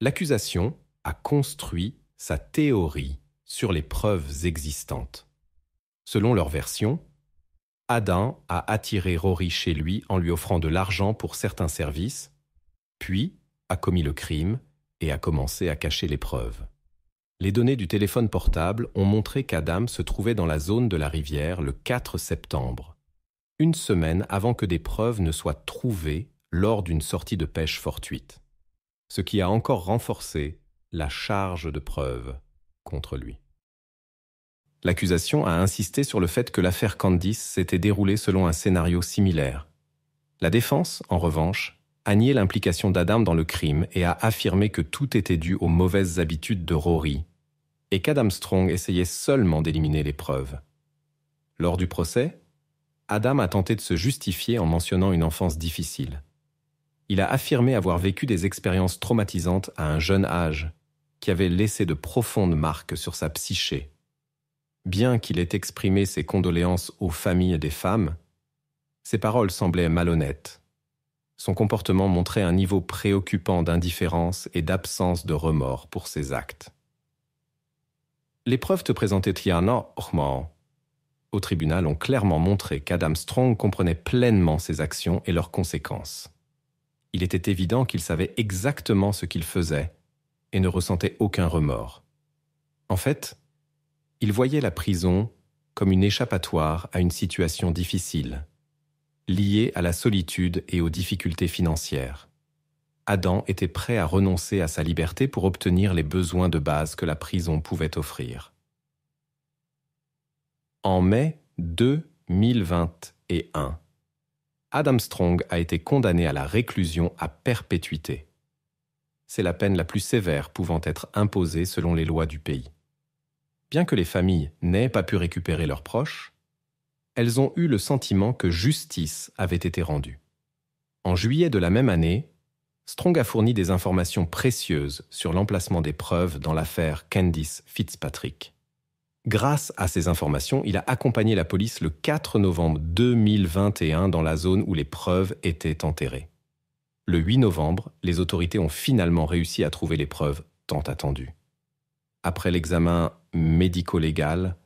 l'accusation a construit sa théorie sur les preuves existantes. Selon leur version, Adam a attiré Rory chez lui en lui offrant de l'argent pour certains services, puis a commis le crime et a commencé à cacher les preuves. Les données du téléphone portable ont montré qu'Adam se trouvait dans la zone de la rivière le 4 septembre, une semaine avant que des preuves ne soient trouvées lors d'une sortie de pêche fortuite, ce qui a encore renforcé la charge de preuves contre lui. L'accusation a insisté sur le fait que l'affaire Candice s'était déroulée selon un scénario similaire. La défense, en revanche, a nié l'implication d'Adam dans le crime et a affirmé que tout était dû aux mauvaises habitudes de Rory, et qu'Adam Strong essayait seulement d'éliminer les preuves. Lors du procès, Adam a tenté de se justifier en mentionnant une enfance difficile. Il a affirmé avoir vécu des expériences traumatisantes à un jeune âge, qui avaient laissé de profondes marques sur sa psyché. Bien qu'il ait exprimé ses condoléances aux familles des femmes, ses paroles semblaient malhonnêtes. Son comportement montrait un niveau préoccupant d'indifférence et d'absence de remords pour ses actes les preuves te présentées Tiana Ormao au tribunal ont clairement montré qu'Adam Strong comprenait pleinement ses actions et leurs conséquences. Il était évident qu'il savait exactement ce qu'il faisait et ne ressentait aucun remords. En fait, il voyait la prison comme une échappatoire à une situation difficile, liée à la solitude et aux difficultés financières. Adam était prêt à renoncer à sa liberté pour obtenir les besoins de base que la prison pouvait offrir. En mai 2021, Adam Strong a été condamné à la réclusion à perpétuité. C'est la peine la plus sévère pouvant être imposée selon les lois du pays. Bien que les familles n'aient pas pu récupérer leurs proches, elles ont eu le sentiment que justice avait été rendue. En juillet de la même année, Strong a fourni des informations précieuses sur l'emplacement des preuves dans l'affaire Candice Fitzpatrick. Grâce à ces informations, il a accompagné la police le 4 novembre 2021 dans la zone où les preuves étaient enterrées. Le 8 novembre, les autorités ont finalement réussi à trouver les preuves tant attendues. Après l'examen médico-légal,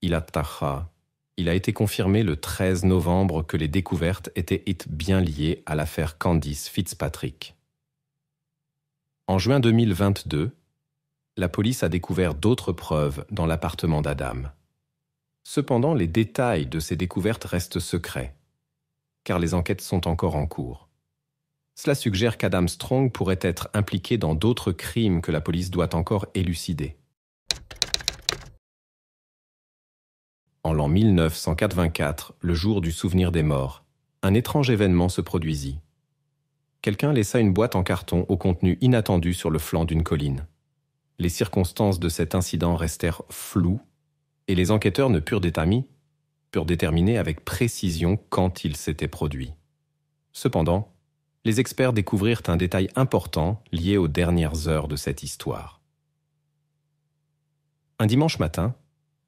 il attaqua. Il a été confirmé le 13 novembre que les découvertes étaient bien liées à l'affaire Candice Fitzpatrick. En juin 2022, la police a découvert d'autres preuves dans l'appartement d'Adam. Cependant, les détails de ces découvertes restent secrets, car les enquêtes sont encore en cours. Cela suggère qu'Adam Strong pourrait être impliqué dans d'autres crimes que la police doit encore élucider. En l'an 1984, le jour du souvenir des morts, un étrange événement se produisit. Quelqu'un laissa une boîte en carton au contenu inattendu sur le flanc d'une colline. Les circonstances de cet incident restèrent floues et les enquêteurs ne purent déterminer, purent déterminer avec précision quand il s'était produit. Cependant, les experts découvrirent un détail important lié aux dernières heures de cette histoire. Un dimanche matin,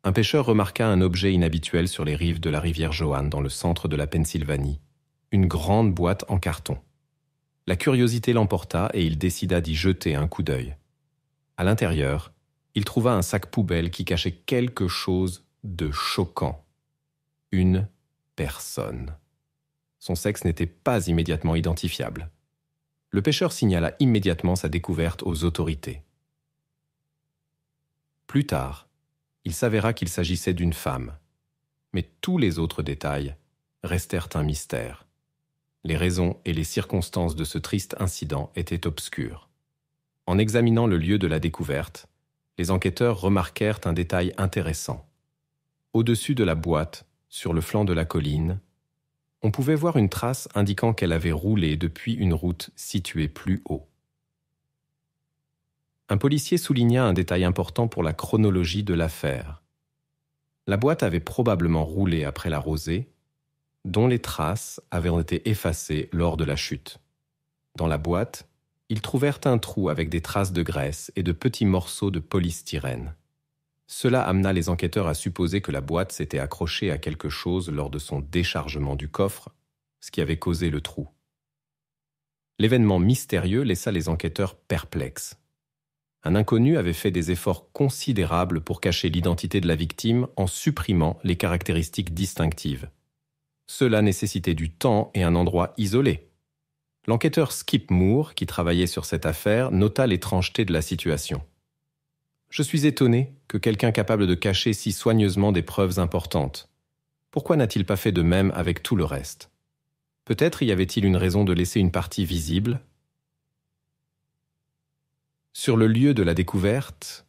un pêcheur remarqua un objet inhabituel sur les rives de la rivière Joanne, dans le centre de la Pennsylvanie, une grande boîte en carton. La curiosité l'emporta et il décida d'y jeter un coup d'œil. À l'intérieur, il trouva un sac poubelle qui cachait quelque chose de choquant. Une personne. Son sexe n'était pas immédiatement identifiable. Le pêcheur signala immédiatement sa découverte aux autorités. Plus tard, il s'avéra qu'il s'agissait d'une femme. Mais tous les autres détails restèrent un mystère. Les raisons et les circonstances de ce triste incident étaient obscures. En examinant le lieu de la découverte, les enquêteurs remarquèrent un détail intéressant. Au-dessus de la boîte, sur le flanc de la colline, on pouvait voir une trace indiquant qu'elle avait roulé depuis une route située plus haut un policier souligna un détail important pour la chronologie de l'affaire. La boîte avait probablement roulé après la rosée, dont les traces avaient été effacées lors de la chute. Dans la boîte, ils trouvèrent un trou avec des traces de graisse et de petits morceaux de polystyrène. Cela amena les enquêteurs à supposer que la boîte s'était accrochée à quelque chose lors de son déchargement du coffre, ce qui avait causé le trou. L'événement mystérieux laissa les enquêteurs perplexes un inconnu avait fait des efforts considérables pour cacher l'identité de la victime en supprimant les caractéristiques distinctives. Cela nécessitait du temps et un endroit isolé. L'enquêteur Skip Moore, qui travaillait sur cette affaire, nota l'étrangeté de la situation. Je suis étonné que quelqu'un capable de cacher si soigneusement des preuves importantes. Pourquoi n'a-t-il pas fait de même avec tout le reste Peut-être y avait-il une raison de laisser une partie visible, sur le lieu de la découverte,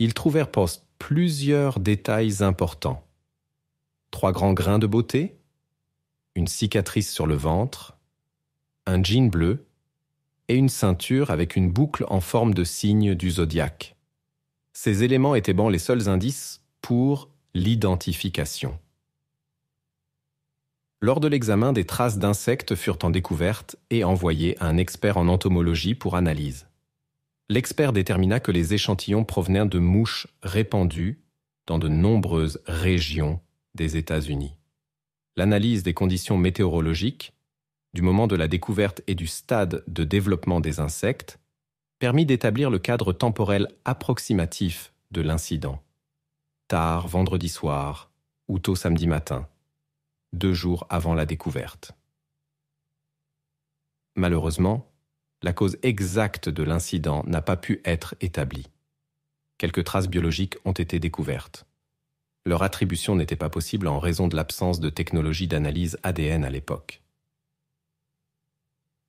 ils trouvèrent poste plusieurs détails importants. Trois grands grains de beauté, une cicatrice sur le ventre, un jean bleu et une ceinture avec une boucle en forme de signe du zodiaque. Ces éléments étaient bons les seuls indices pour l'identification. Lors de l'examen, des traces d'insectes furent en découverte et envoyées à un expert en entomologie pour analyse l'expert détermina que les échantillons provenaient de mouches répandues dans de nombreuses régions des États-Unis. L'analyse des conditions météorologiques, du moment de la découverte et du stade de développement des insectes, permit d'établir le cadre temporel approximatif de l'incident. Tard vendredi soir ou tôt samedi matin, deux jours avant la découverte. Malheureusement, la cause exacte de l'incident n'a pas pu être établie. Quelques traces biologiques ont été découvertes. Leur attribution n'était pas possible en raison de l'absence de technologie d'analyse ADN à l'époque.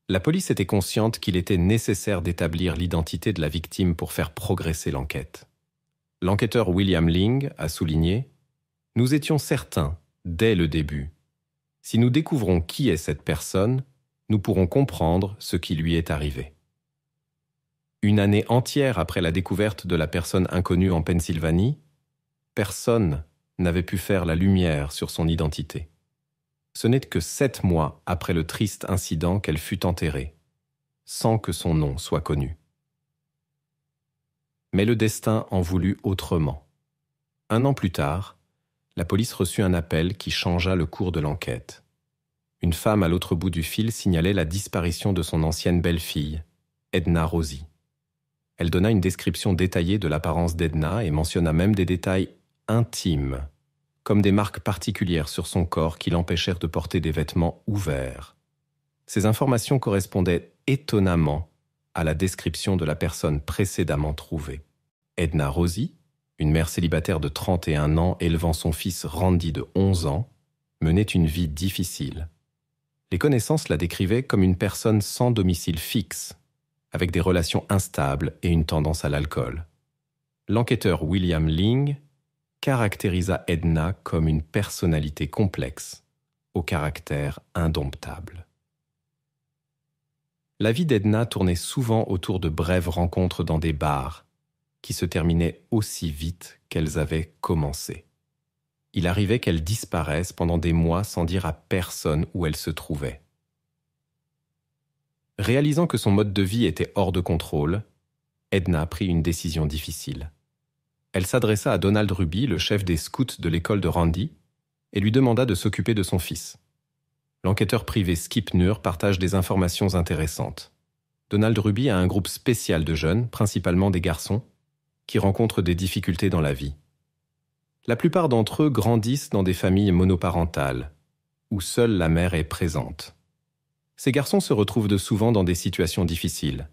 La police était consciente qu'il était nécessaire d'établir l'identité de la victime pour faire progresser l'enquête. L'enquêteur William Ling a souligné Nous étions certains, dès le début. Si nous découvrons qui est cette personne, nous pourrons comprendre ce qui lui est arrivé. Une année entière après la découverte de la personne inconnue en Pennsylvanie, personne n'avait pu faire la lumière sur son identité. Ce n'est que sept mois après le triste incident qu'elle fut enterrée, sans que son nom soit connu. Mais le destin en voulut autrement. Un an plus tard, la police reçut un appel qui changea le cours de l'enquête une femme à l'autre bout du fil signalait la disparition de son ancienne belle-fille, Edna Rosie. Elle donna une description détaillée de l'apparence d'Edna et mentionna même des détails intimes, comme des marques particulières sur son corps qui l'empêchèrent de porter des vêtements ouverts. Ces informations correspondaient étonnamment à la description de la personne précédemment trouvée. Edna Rosie, une mère célibataire de 31 ans élevant son fils Randy de 11 ans, menait une vie difficile les connaissances la décrivaient comme une personne sans domicile fixe, avec des relations instables et une tendance à l'alcool. L'enquêteur William Ling caractérisa Edna comme une personnalité complexe, au caractère indomptable. La vie d'Edna tournait souvent autour de brèves rencontres dans des bars, qui se terminaient aussi vite qu'elles avaient commencé il arrivait qu'elle disparaisse pendant des mois sans dire à personne où elle se trouvait. Réalisant que son mode de vie était hors de contrôle, Edna prit une décision difficile. Elle s'adressa à Donald Ruby, le chef des scouts de l'école de Randy, et lui demanda de s'occuper de son fils. L'enquêteur privé Skip Nur partage des informations intéressantes. Donald Ruby a un groupe spécial de jeunes, principalement des garçons, qui rencontrent des difficultés dans la vie la plupart d'entre eux grandissent dans des familles monoparentales, où seule la mère est présente. Ces garçons se retrouvent de souvent dans des situations difficiles,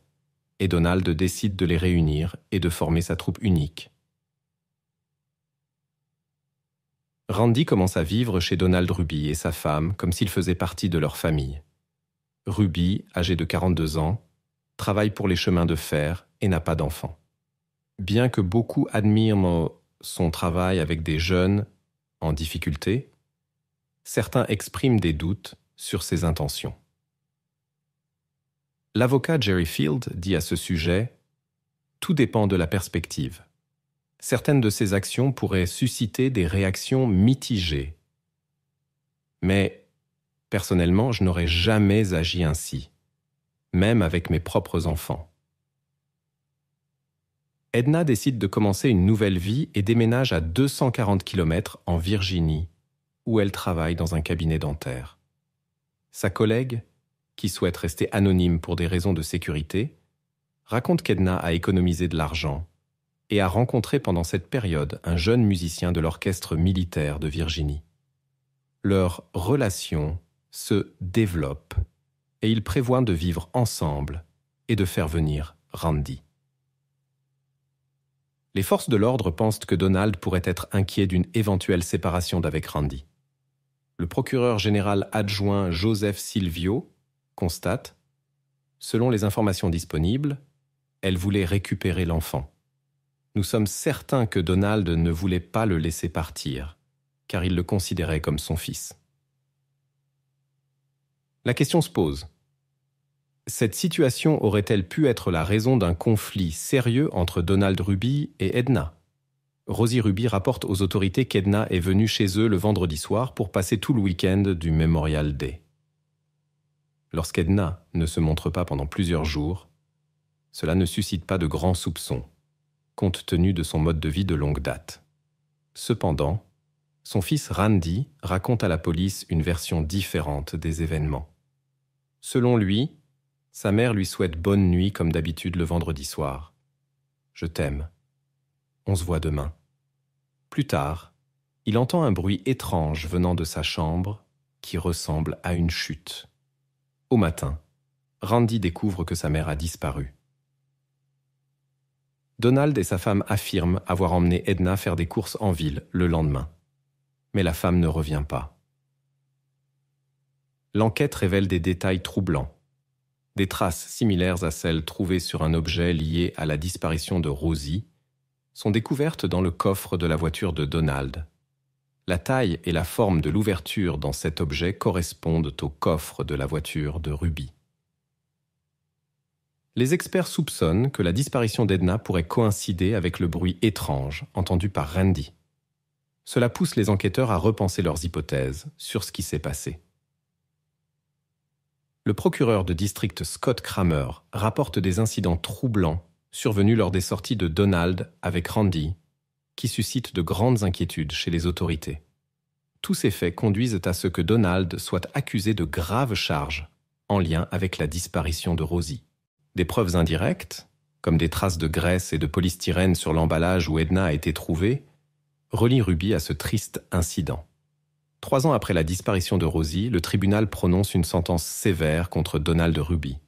et Donald décide de les réunir et de former sa troupe unique. Randy commence à vivre chez Donald Ruby et sa femme comme s'il faisait partie de leur famille. Ruby, âgé de 42 ans, travaille pour les chemins de fer et n'a pas d'enfants. Bien que beaucoup admirent son travail avec des jeunes en difficulté, certains expriment des doutes sur ses intentions. L'avocat Jerry Field dit à ce sujet Tout dépend de la perspective. Certaines de ses actions pourraient susciter des réactions mitigées. Mais, personnellement, je n'aurais jamais agi ainsi, même avec mes propres enfants. Edna décide de commencer une nouvelle vie et déménage à 240 km en Virginie, où elle travaille dans un cabinet dentaire. Sa collègue, qui souhaite rester anonyme pour des raisons de sécurité, raconte qu'Edna a économisé de l'argent et a rencontré pendant cette période un jeune musicien de l'orchestre militaire de Virginie. Leur relation se développe et ils prévoient de vivre ensemble et de faire venir Randy les forces de l'ordre pensent que Donald pourrait être inquiet d'une éventuelle séparation d'avec Randy. Le procureur général adjoint Joseph Silvio constate, selon les informations disponibles, elle voulait récupérer l'enfant. Nous sommes certains que Donald ne voulait pas le laisser partir, car il le considérait comme son fils. La question se pose. Cette situation aurait-elle pu être la raison d'un conflit sérieux entre Donald Ruby et Edna Rosie Ruby rapporte aux autorités qu'Edna est venue chez eux le vendredi soir pour passer tout le week-end du Memorial Day. Lorsqu'Edna ne se montre pas pendant plusieurs jours, cela ne suscite pas de grands soupçons, compte tenu de son mode de vie de longue date. Cependant, son fils Randy raconte à la police une version différente des événements. Selon lui, sa mère lui souhaite bonne nuit comme d'habitude le vendredi soir. Je t'aime. On se voit demain. Plus tard, il entend un bruit étrange venant de sa chambre qui ressemble à une chute. Au matin, Randy découvre que sa mère a disparu. Donald et sa femme affirment avoir emmené Edna faire des courses en ville le lendemain. Mais la femme ne revient pas. L'enquête révèle des détails troublants des traces similaires à celles trouvées sur un objet lié à la disparition de Rosie, sont découvertes dans le coffre de la voiture de Donald. La taille et la forme de l'ouverture dans cet objet correspondent au coffre de la voiture de Ruby. Les experts soupçonnent que la disparition d'Edna pourrait coïncider avec le bruit étrange entendu par Randy. Cela pousse les enquêteurs à repenser leurs hypothèses sur ce qui s'est passé le procureur de district Scott Kramer rapporte des incidents troublants survenus lors des sorties de Donald avec Randy, qui suscitent de grandes inquiétudes chez les autorités. Tous ces faits conduisent à ce que Donald soit accusé de graves charges en lien avec la disparition de Rosie. Des preuves indirectes, comme des traces de graisse et de polystyrène sur l'emballage où Edna a été trouvée, relient Ruby à ce triste incident. Trois ans après la disparition de Rosie, le tribunal prononce une sentence sévère contre Donald Ruby.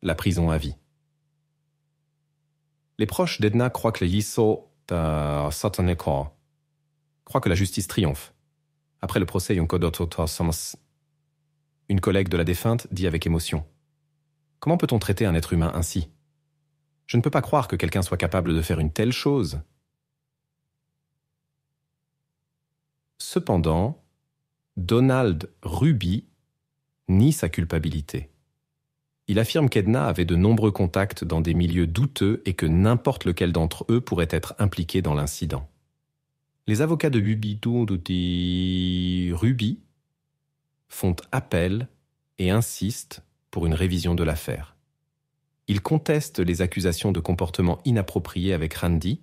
La prison à vie. Les proches d'Edna croient que euh, croient que la justice triomphe. Après le procès une collègue de la défunte dit avec émotion Comment peut-on traiter un être humain ainsi Je ne peux pas croire que quelqu'un soit capable de faire une telle chose. Cependant, Donald Ruby nie sa culpabilité. Il affirme qu'Edna avait de nombreux contacts dans des milieux douteux et que n'importe lequel d'entre eux pourrait être impliqué dans l'incident. Les avocats de Bubito de Ruby font appel et insistent pour une révision de l'affaire. Ils contestent les accusations de comportement inapproprié avec Randy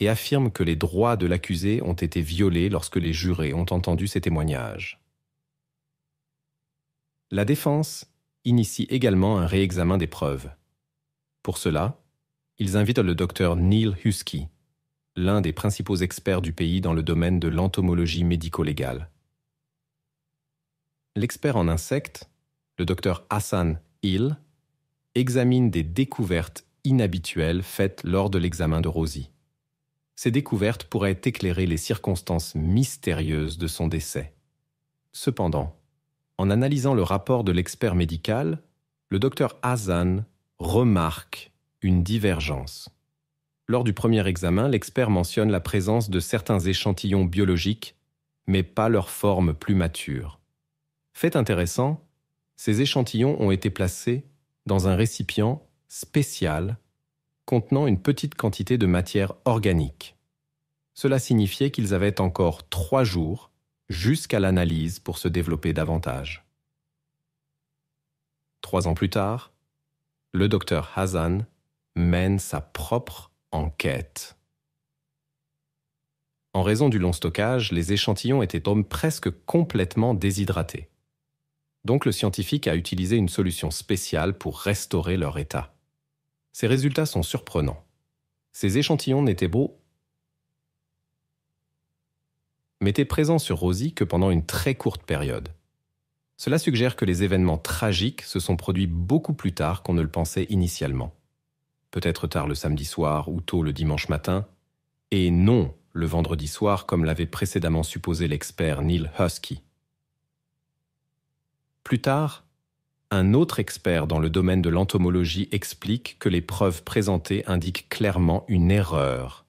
et affirme que les droits de l'accusé ont été violés lorsque les jurés ont entendu ses témoignages. La défense initie également un réexamen des preuves. Pour cela, ils invitent le docteur Neil Husky, l'un des principaux experts du pays dans le domaine de l'entomologie médico-légale. L'expert en insectes, le docteur Hassan Hill, examine des découvertes inhabituelles faites lors de l'examen de Rosie. Ces découvertes pourraient éclairer les circonstances mystérieuses de son décès. Cependant, en analysant le rapport de l'expert médical, le docteur Hazan remarque une divergence. Lors du premier examen, l'expert mentionne la présence de certains échantillons biologiques, mais pas leur forme plus mature. Fait intéressant, ces échantillons ont été placés dans un récipient spécial contenant une petite quantité de matière organique. Cela signifiait qu'ils avaient encore trois jours jusqu'à l'analyse pour se développer davantage. Trois ans plus tard, le docteur Hazan mène sa propre enquête. En raison du long stockage, les échantillons étaient presque complètement déshydratés. Donc le scientifique a utilisé une solution spéciale pour restaurer leur état. Ces résultats sont surprenants. Ces échantillons n'étaient beaux étaient présents sur Rosie que pendant une très courte période. Cela suggère que les événements tragiques se sont produits beaucoup plus tard qu'on ne le pensait initialement. Peut-être tard le samedi soir ou tôt le dimanche matin, et non le vendredi soir comme l'avait précédemment supposé l'expert Neil Husky. Plus tard, un autre expert dans le domaine de l'entomologie explique que les preuves présentées indiquent clairement une erreur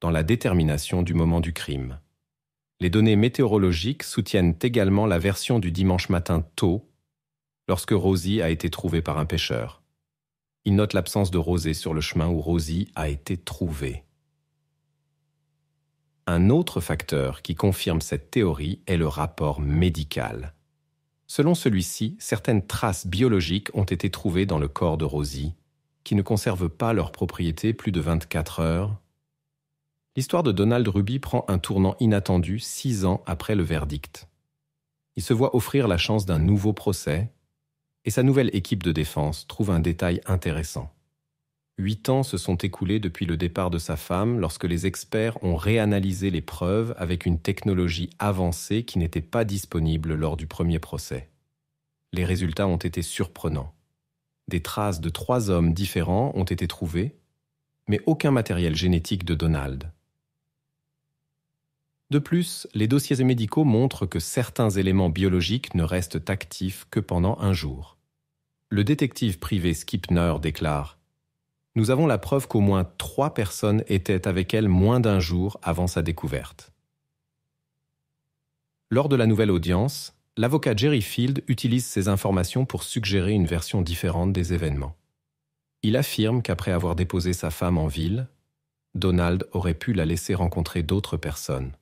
dans la détermination du moment du crime. Les données météorologiques soutiennent également la version du dimanche matin tôt, lorsque Rosie a été trouvée par un pêcheur. Il note l'absence de rosée sur le chemin où Rosie a été trouvée. Un autre facteur qui confirme cette théorie est le rapport médical. Selon celui-ci, certaines traces biologiques ont été trouvées dans le corps de Rosie, qui ne conservent pas leurs propriétés plus de 24 heures. L'histoire de Donald Ruby prend un tournant inattendu six ans après le verdict. Il se voit offrir la chance d'un nouveau procès, et sa nouvelle équipe de défense trouve un détail intéressant. Huit ans se sont écoulés depuis le départ de sa femme lorsque les experts ont réanalysé les preuves avec une technologie avancée qui n'était pas disponible lors du premier procès. Les résultats ont été surprenants. Des traces de trois hommes différents ont été trouvées, mais aucun matériel génétique de Donald. De plus, les dossiers médicaux montrent que certains éléments biologiques ne restent actifs que pendant un jour. Le détective privé Skipner déclare nous avons la preuve qu'au moins trois personnes étaient avec elle moins d'un jour avant sa découverte. Lors de la nouvelle audience, l'avocat Jerry Field utilise ces informations pour suggérer une version différente des événements. Il affirme qu'après avoir déposé sa femme en ville, Donald aurait pu la laisser rencontrer d'autres personnes.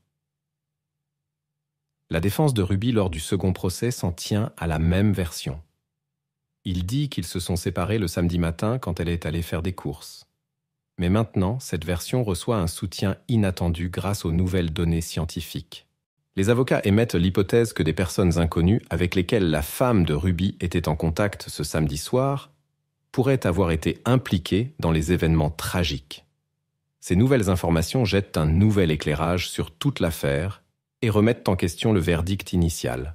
La défense de Ruby lors du second procès s'en tient à la même version. Il dit qu'ils se sont séparés le samedi matin quand elle est allée faire des courses. Mais maintenant, cette version reçoit un soutien inattendu grâce aux nouvelles données scientifiques. Les avocats émettent l'hypothèse que des personnes inconnues avec lesquelles la femme de Ruby était en contact ce samedi soir pourraient avoir été impliquées dans les événements tragiques. Ces nouvelles informations jettent un nouvel éclairage sur toute l'affaire et remettent en question le verdict initial.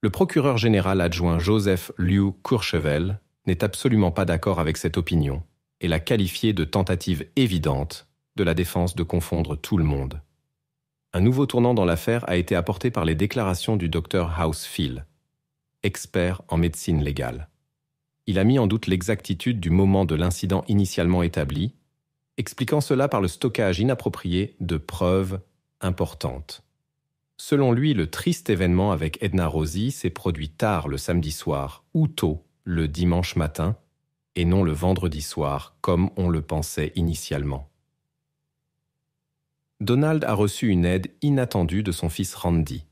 Le procureur général adjoint Joseph Liu Courchevel n'est absolument pas d'accord avec cette opinion et l'a qualifiée de tentative évidente de la défense de confondre tout le monde. Un nouveau tournant dans l'affaire a été apporté par les déclarations du docteur Housefield, expert en médecine légale. Il a mis en doute l'exactitude du moment de l'incident initialement établi, expliquant cela par le stockage inapproprié de preuves importantes. Selon lui, le triste événement avec Edna Rosie s'est produit tard le samedi soir ou tôt le dimanche matin et non le vendredi soir comme on le pensait initialement. Donald a reçu une aide inattendue de son fils Randy.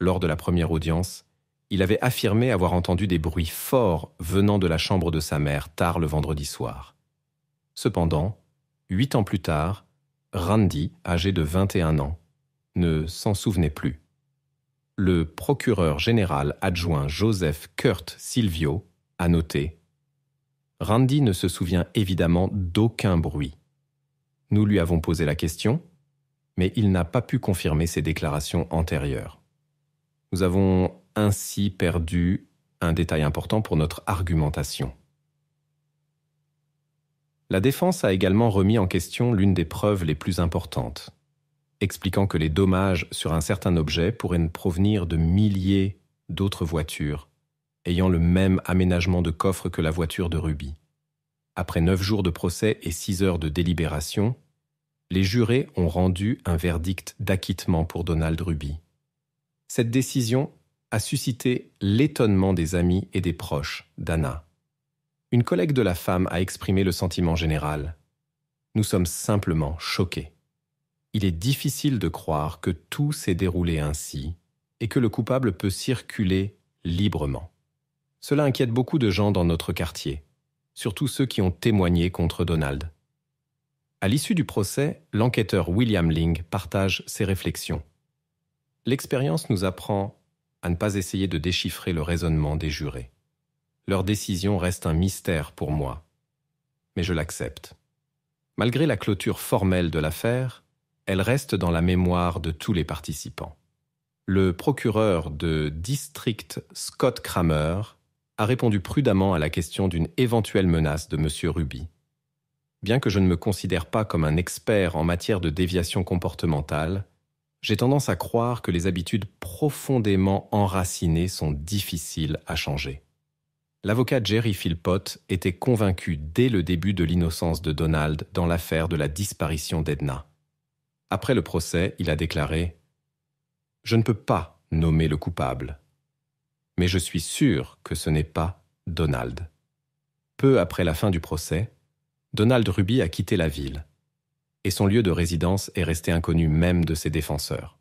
Lors de la première audience, il avait affirmé avoir entendu des bruits forts venant de la chambre de sa mère tard le vendredi soir. Cependant, huit ans plus tard, Randy, âgé de 21 ans, ne s'en souvenait plus. Le procureur général adjoint Joseph Kurt Silvio a noté Randy ne se souvient évidemment d'aucun bruit. Nous lui avons posé la question, mais il n'a pas pu confirmer ses déclarations antérieures. Nous avons ainsi perdu un détail important pour notre argumentation. La défense a également remis en question l'une des preuves les plus importantes, expliquant que les dommages sur un certain objet pourraient provenir de milliers d'autres voitures ayant le même aménagement de coffre que la voiture de Ruby. Après neuf jours de procès et six heures de délibération, les jurés ont rendu un verdict d'acquittement pour Donald Ruby. Cette décision a suscité l'étonnement des amis et des proches d'Anna. Une collègue de la femme a exprimé le sentiment général. Nous sommes simplement choqués il est difficile de croire que tout s'est déroulé ainsi et que le coupable peut circuler librement. Cela inquiète beaucoup de gens dans notre quartier, surtout ceux qui ont témoigné contre Donald. À l'issue du procès, l'enquêteur William Ling partage ses réflexions. L'expérience nous apprend à ne pas essayer de déchiffrer le raisonnement des jurés. Leur décision reste un mystère pour moi, mais je l'accepte. Malgré la clôture formelle de l'affaire, elle reste dans la mémoire de tous les participants. Le procureur de district Scott Kramer a répondu prudemment à la question d'une éventuelle menace de M. Ruby. Bien que je ne me considère pas comme un expert en matière de déviation comportementale, j'ai tendance à croire que les habitudes profondément enracinées sont difficiles à changer. L'avocat Jerry Philpott était convaincu dès le début de l'innocence de Donald dans l'affaire de la disparition d'Edna. Après le procès, il a déclaré Je ne peux pas nommer le coupable, mais je suis sûr que ce n'est pas Donald. Peu après la fin du procès, Donald Ruby a quitté la ville, et son lieu de résidence est resté inconnu même de ses défenseurs.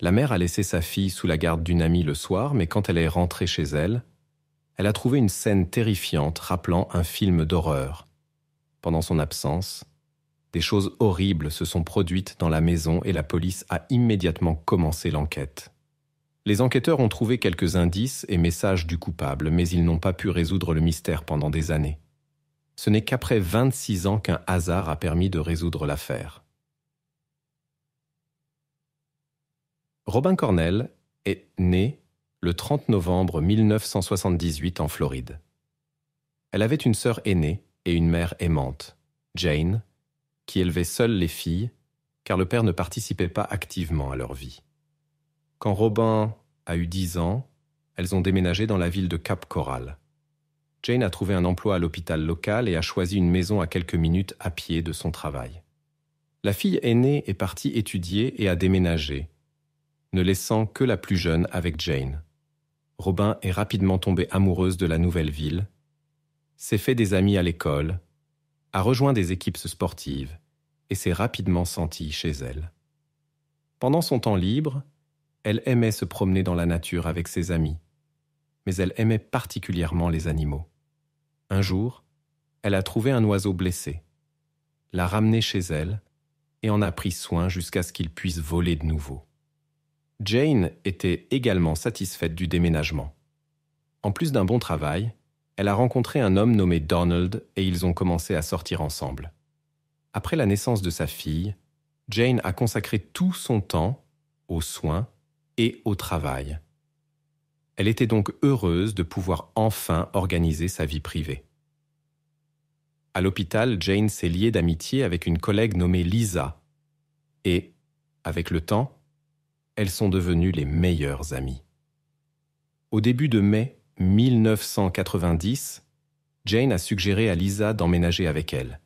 La mère a laissé sa fille sous la garde d'une amie le soir, mais quand elle est rentrée chez elle, elle a trouvé une scène terrifiante rappelant un film d'horreur pendant son absence, des choses horribles se sont produites dans la maison et la police a immédiatement commencé l'enquête. Les enquêteurs ont trouvé quelques indices et messages du coupable, mais ils n'ont pas pu résoudre le mystère pendant des années. Ce n'est qu'après 26 ans qu'un hasard a permis de résoudre l'affaire. Robin Cornell est né le 30 novembre 1978 en Floride. Elle avait une sœur aînée, et une mère aimante, Jane, qui élevait seule les filles, car le père ne participait pas activement à leur vie. Quand Robin a eu dix ans, elles ont déménagé dans la ville de Cap Coral. Jane a trouvé un emploi à l'hôpital local et a choisi une maison à quelques minutes à pied de son travail. La fille aînée est partie étudier et a déménagé, ne laissant que la plus jeune avec Jane. Robin est rapidement tombée amoureuse de la nouvelle ville s'est fait des amis à l'école, a rejoint des équipes sportives et s'est rapidement sentie chez elle. Pendant son temps libre, elle aimait se promener dans la nature avec ses amis, mais elle aimait particulièrement les animaux. Un jour, elle a trouvé un oiseau blessé, l'a ramené chez elle et en a pris soin jusqu'à ce qu'il puisse voler de nouveau. Jane était également satisfaite du déménagement. En plus d'un bon travail, elle a rencontré un homme nommé Donald et ils ont commencé à sortir ensemble. Après la naissance de sa fille, Jane a consacré tout son temps aux soins et au travail. Elle était donc heureuse de pouvoir enfin organiser sa vie privée. À l'hôpital, Jane s'est liée d'amitié avec une collègue nommée Lisa. Et, avec le temps, elles sont devenues les meilleures amies. Au début de mai, 1990, Jane a suggéré à Lisa d'emménager avec elle,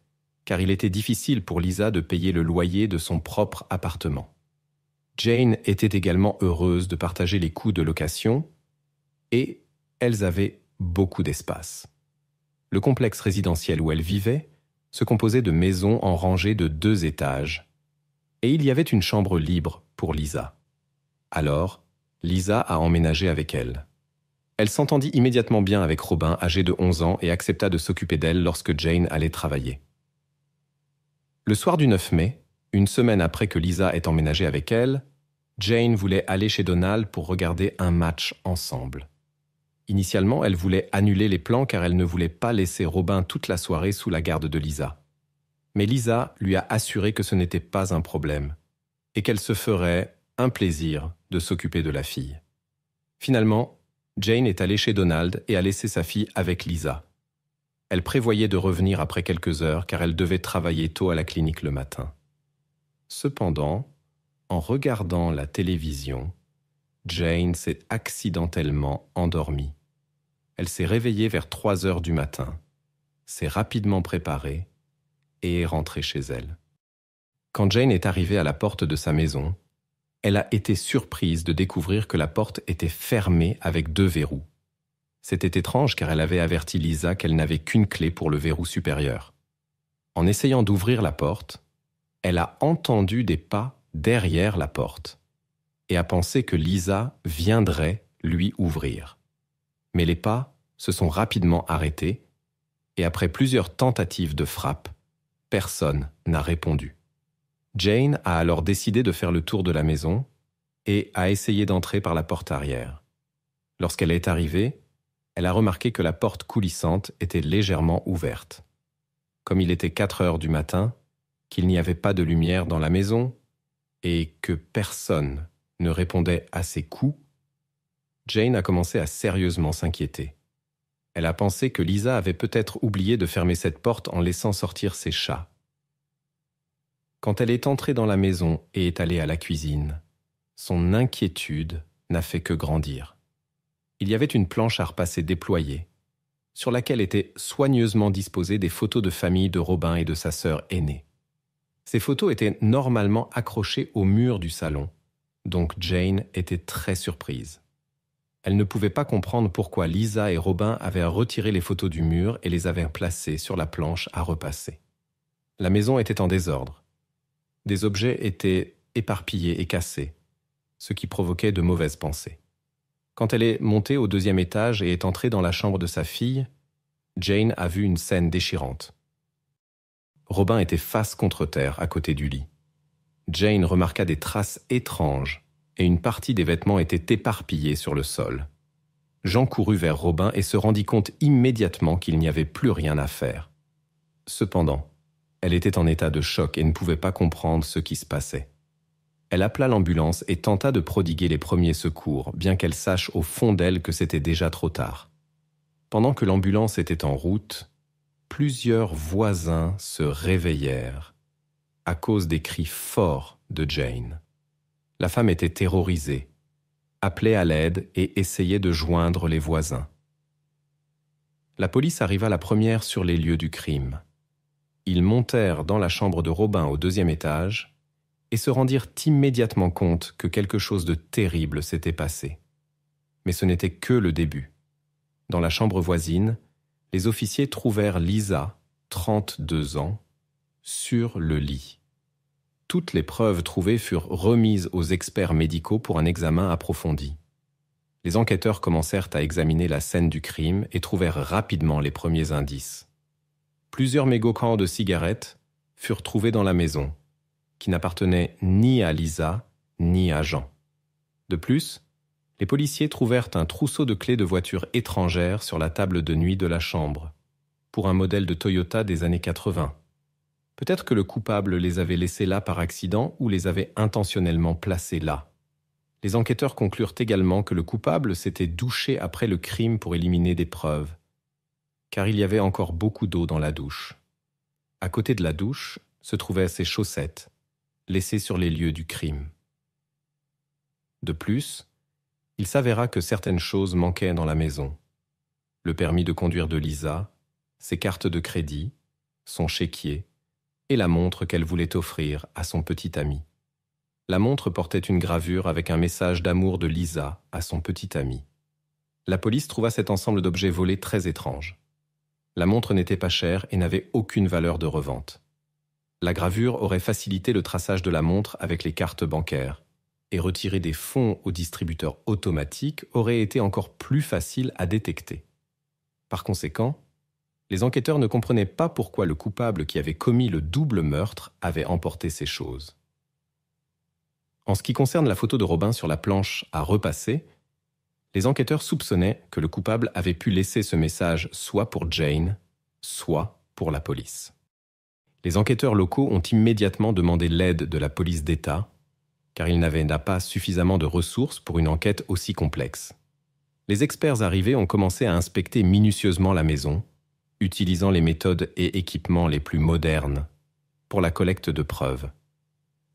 car il était difficile pour Lisa de payer le loyer de son propre appartement. Jane était également heureuse de partager les coûts de location et elles avaient beaucoup d'espace. Le complexe résidentiel où elles vivaient se composait de maisons en rangée de deux étages, et il y avait une chambre libre pour Lisa. Alors, Lisa a emménagé avec elle. Elle s'entendit immédiatement bien avec Robin, âgé de 11 ans, et accepta de s'occuper d'elle lorsque Jane allait travailler. Le soir du 9 mai, une semaine après que Lisa ait emménagé avec elle, Jane voulait aller chez Donald pour regarder un match ensemble. Initialement, elle voulait annuler les plans car elle ne voulait pas laisser Robin toute la soirée sous la garde de Lisa. Mais Lisa lui a assuré que ce n'était pas un problème et qu'elle se ferait un plaisir de s'occuper de la fille. Finalement, Jane est allée chez Donald et a laissé sa fille avec Lisa. Elle prévoyait de revenir après quelques heures car elle devait travailler tôt à la clinique le matin. Cependant, en regardant la télévision, Jane s'est accidentellement endormie. Elle s'est réveillée vers 3 heures du matin, s'est rapidement préparée et est rentrée chez elle. Quand Jane est arrivée à la porte de sa maison, elle a été surprise de découvrir que la porte était fermée avec deux verrous. C'était étrange car elle avait averti Lisa qu'elle n'avait qu'une clé pour le verrou supérieur. En essayant d'ouvrir la porte, elle a entendu des pas derrière la porte et a pensé que Lisa viendrait lui ouvrir. Mais les pas se sont rapidement arrêtés et après plusieurs tentatives de frappe, personne n'a répondu. Jane a alors décidé de faire le tour de la maison et a essayé d'entrer par la porte arrière. Lorsqu'elle est arrivée, elle a remarqué que la porte coulissante était légèrement ouverte. Comme il était 4 heures du matin, qu'il n'y avait pas de lumière dans la maison et que personne ne répondait à ses coups, Jane a commencé à sérieusement s'inquiéter. Elle a pensé que Lisa avait peut-être oublié de fermer cette porte en laissant sortir ses chats. Quand elle est entrée dans la maison et est allée à la cuisine, son inquiétude n'a fait que grandir. Il y avait une planche à repasser déployée, sur laquelle étaient soigneusement disposées des photos de famille de Robin et de sa sœur aînée. Ces photos étaient normalement accrochées au mur du salon, donc Jane était très surprise. Elle ne pouvait pas comprendre pourquoi Lisa et Robin avaient retiré les photos du mur et les avaient placées sur la planche à repasser. La maison était en désordre des objets étaient éparpillés et cassés, ce qui provoquait de mauvaises pensées. Quand elle est montée au deuxième étage et est entrée dans la chambre de sa fille, Jane a vu une scène déchirante. Robin était face contre terre à côté du lit. Jane remarqua des traces étranges et une partie des vêtements était éparpillée sur le sol. Jean courut vers Robin et se rendit compte immédiatement qu'il n'y avait plus rien à faire. Cependant, elle était en état de choc et ne pouvait pas comprendre ce qui se passait. Elle appela l'ambulance et tenta de prodiguer les premiers secours, bien qu'elle sache au fond d'elle que c'était déjà trop tard. Pendant que l'ambulance était en route, plusieurs voisins se réveillèrent à cause des cris forts de Jane. La femme était terrorisée, appelait à l'aide et essayait de joindre les voisins. La police arriva la première sur les lieux du crime. Ils montèrent dans la chambre de Robin au deuxième étage et se rendirent immédiatement compte que quelque chose de terrible s'était passé. Mais ce n'était que le début. Dans la chambre voisine, les officiers trouvèrent Lisa, 32 ans, sur le lit. Toutes les preuves trouvées furent remises aux experts médicaux pour un examen approfondi. Les enquêteurs commencèrent à examiner la scène du crime et trouvèrent rapidement les premiers indices plusieurs mégocans de cigarettes furent trouvés dans la maison, qui n'appartenait ni à Lisa ni à Jean. De plus, les policiers trouvèrent un trousseau de clés de voiture étrangères sur la table de nuit de la chambre, pour un modèle de Toyota des années 80. Peut-être que le coupable les avait laissés là par accident ou les avait intentionnellement placés là. Les enquêteurs conclurent également que le coupable s'était douché après le crime pour éliminer des preuves, car il y avait encore beaucoup d'eau dans la douche. À côté de la douche se trouvaient ses chaussettes, laissées sur les lieux du crime. De plus, il s'avéra que certaines choses manquaient dans la maison. Le permis de conduire de Lisa, ses cartes de crédit, son chéquier et la montre qu'elle voulait offrir à son petit ami. La montre portait une gravure avec un message d'amour de Lisa à son petit ami. La police trouva cet ensemble d'objets volés très étrange. La montre n'était pas chère et n'avait aucune valeur de revente. La gravure aurait facilité le traçage de la montre avec les cartes bancaires, et retirer des fonds au distributeur automatiques aurait été encore plus facile à détecter. Par conséquent, les enquêteurs ne comprenaient pas pourquoi le coupable qui avait commis le double meurtre avait emporté ces choses. En ce qui concerne la photo de Robin sur la planche à repasser, les enquêteurs soupçonnaient que le coupable avait pu laisser ce message soit pour Jane, soit pour la police. Les enquêteurs locaux ont immédiatement demandé l'aide de la police d'État, car ils n'avaient pas suffisamment de ressources pour une enquête aussi complexe. Les experts arrivés ont commencé à inspecter minutieusement la maison, utilisant les méthodes et équipements les plus modernes pour la collecte de preuves.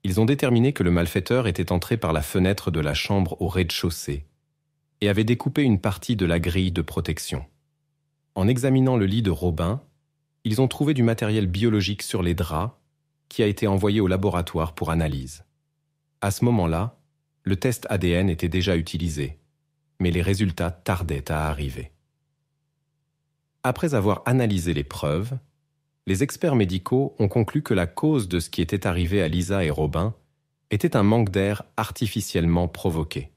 Ils ont déterminé que le malfaiteur était entré par la fenêtre de la chambre au rez-de-chaussée, et avait découpé une partie de la grille de protection. En examinant le lit de Robin, ils ont trouvé du matériel biologique sur les draps qui a été envoyé au laboratoire pour analyse. À ce moment-là, le test ADN était déjà utilisé, mais les résultats tardaient à arriver. Après avoir analysé les preuves, les experts médicaux ont conclu que la cause de ce qui était arrivé à Lisa et Robin était un manque d'air artificiellement provoqué.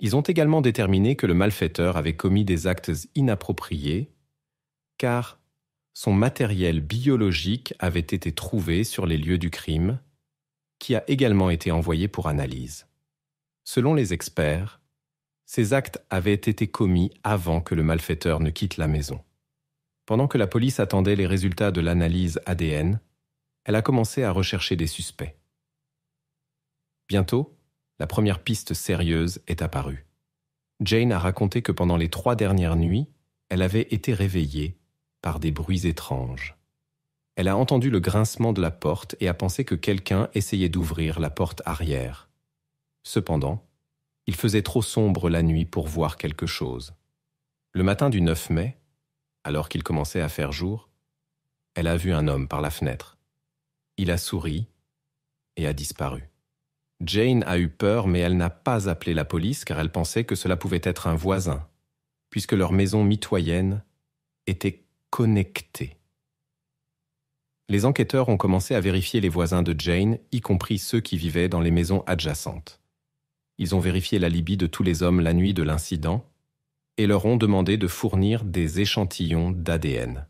Ils ont également déterminé que le malfaiteur avait commis des actes inappropriés, car son matériel biologique avait été trouvé sur les lieux du crime, qui a également été envoyé pour analyse. Selon les experts, ces actes avaient été commis avant que le malfaiteur ne quitte la maison. Pendant que la police attendait les résultats de l'analyse ADN, elle a commencé à rechercher des suspects. Bientôt, la première piste sérieuse est apparue. Jane a raconté que pendant les trois dernières nuits, elle avait été réveillée par des bruits étranges. Elle a entendu le grincement de la porte et a pensé que quelqu'un essayait d'ouvrir la porte arrière. Cependant, il faisait trop sombre la nuit pour voir quelque chose. Le matin du 9 mai, alors qu'il commençait à faire jour, elle a vu un homme par la fenêtre. Il a souri et a disparu. Jane a eu peur mais elle n'a pas appelé la police car elle pensait que cela pouvait être un voisin, puisque leur maison mitoyenne était connectée. Les enquêteurs ont commencé à vérifier les voisins de Jane, y compris ceux qui vivaient dans les maisons adjacentes. Ils ont vérifié la libye de tous les hommes la nuit de l'incident et leur ont demandé de fournir des échantillons d'ADN.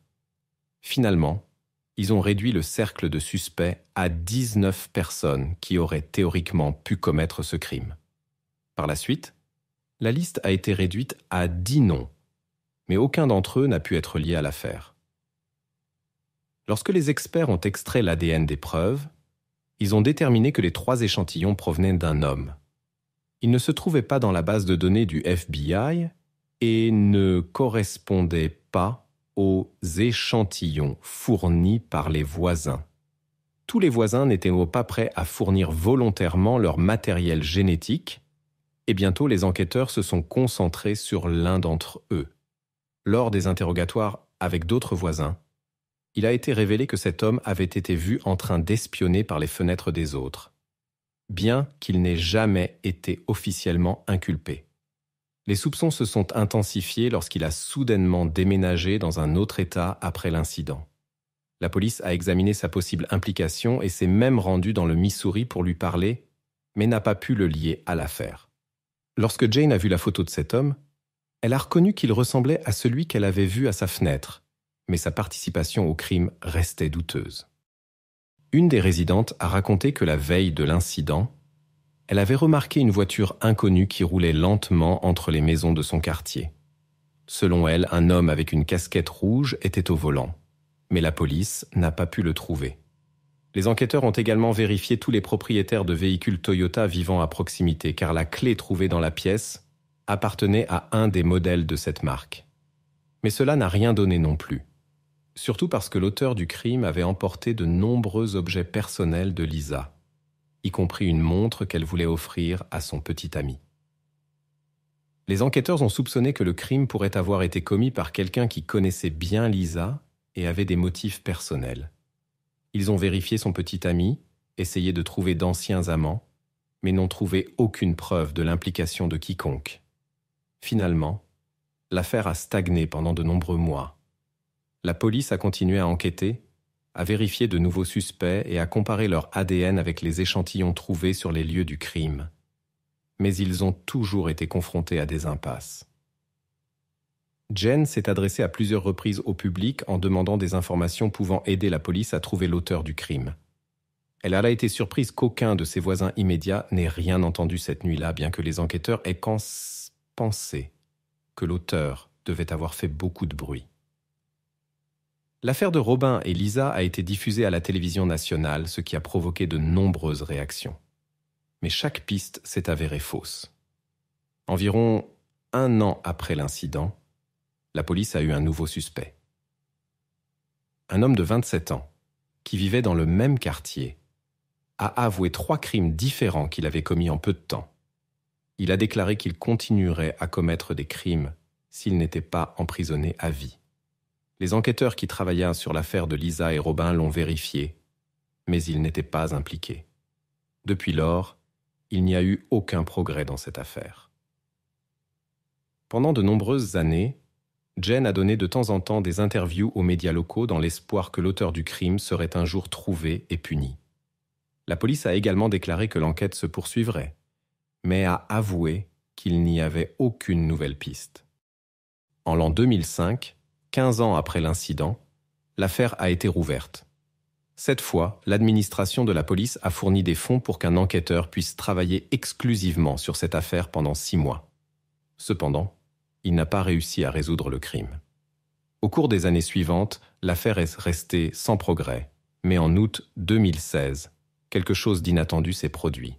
Finalement, ils ont réduit le cercle de suspects à 19 personnes qui auraient théoriquement pu commettre ce crime. Par la suite, la liste a été réduite à 10 noms, mais aucun d'entre eux n'a pu être lié à l'affaire. Lorsque les experts ont extrait l'ADN des preuves, ils ont déterminé que les trois échantillons provenaient d'un homme. Il ne se trouvait pas dans la base de données du FBI et ne correspondait pas aux échantillons fournis par les voisins. Tous les voisins n'étaient pas prêts à fournir volontairement leur matériel génétique, et eh bientôt les enquêteurs se sont concentrés sur l'un d'entre eux. Lors des interrogatoires avec d'autres voisins, il a été révélé que cet homme avait été vu en train d'espionner par les fenêtres des autres, bien qu'il n'ait jamais été officiellement inculpé. Les soupçons se sont intensifiés lorsqu'il a soudainement déménagé dans un autre État après l'incident. La police a examiné sa possible implication et s'est même rendue dans le Missouri pour lui parler, mais n'a pas pu le lier à l'affaire. Lorsque Jane a vu la photo de cet homme, elle a reconnu qu'il ressemblait à celui qu'elle avait vu à sa fenêtre, mais sa participation au crime restait douteuse. Une des résidentes a raconté que la veille de l'incident, elle avait remarqué une voiture inconnue qui roulait lentement entre les maisons de son quartier. Selon elle, un homme avec une casquette rouge était au volant, mais la police n'a pas pu le trouver. Les enquêteurs ont également vérifié tous les propriétaires de véhicules Toyota vivant à proximité, car la clé trouvée dans la pièce appartenait à un des modèles de cette marque. Mais cela n'a rien donné non plus, surtout parce que l'auteur du crime avait emporté de nombreux objets personnels de Lisa y compris une montre qu'elle voulait offrir à son petit ami. Les enquêteurs ont soupçonné que le crime pourrait avoir été commis par quelqu'un qui connaissait bien Lisa et avait des motifs personnels. Ils ont vérifié son petit ami, essayé de trouver d'anciens amants, mais n'ont trouvé aucune preuve de l'implication de quiconque. Finalement, l'affaire a stagné pendant de nombreux mois. La police a continué à enquêter, à vérifier de nouveaux suspects et à comparer leur ADN avec les échantillons trouvés sur les lieux du crime. Mais ils ont toujours été confrontés à des impasses. Jen s'est adressée à plusieurs reprises au public en demandant des informations pouvant aider la police à trouver l'auteur du crime. Elle a été surprise qu'aucun de ses voisins immédiats n'ait rien entendu cette nuit-là, bien que les enquêteurs aient pensé que l'auteur devait avoir fait beaucoup de bruit. L'affaire de Robin et Lisa a été diffusée à la télévision nationale, ce qui a provoqué de nombreuses réactions. Mais chaque piste s'est avérée fausse. Environ un an après l'incident, la police a eu un nouveau suspect. Un homme de 27 ans, qui vivait dans le même quartier, a avoué trois crimes différents qu'il avait commis en peu de temps. Il a déclaré qu'il continuerait à commettre des crimes s'il n'était pas emprisonné à vie. Les enquêteurs qui travaillaient sur l'affaire de Lisa et Robin l'ont vérifié, mais ils n'étaient pas impliqués. Depuis lors, il n'y a eu aucun progrès dans cette affaire. Pendant de nombreuses années, Jen a donné de temps en temps des interviews aux médias locaux dans l'espoir que l'auteur du crime serait un jour trouvé et puni. La police a également déclaré que l'enquête se poursuivrait, mais a avoué qu'il n'y avait aucune nouvelle piste. En l'an 2005, 15 ans après l'incident, l'affaire a été rouverte. Cette fois, l'administration de la police a fourni des fonds pour qu'un enquêteur puisse travailler exclusivement sur cette affaire pendant six mois. Cependant, il n'a pas réussi à résoudre le crime. Au cours des années suivantes, l'affaire est restée sans progrès, mais en août 2016, quelque chose d'inattendu s'est produit.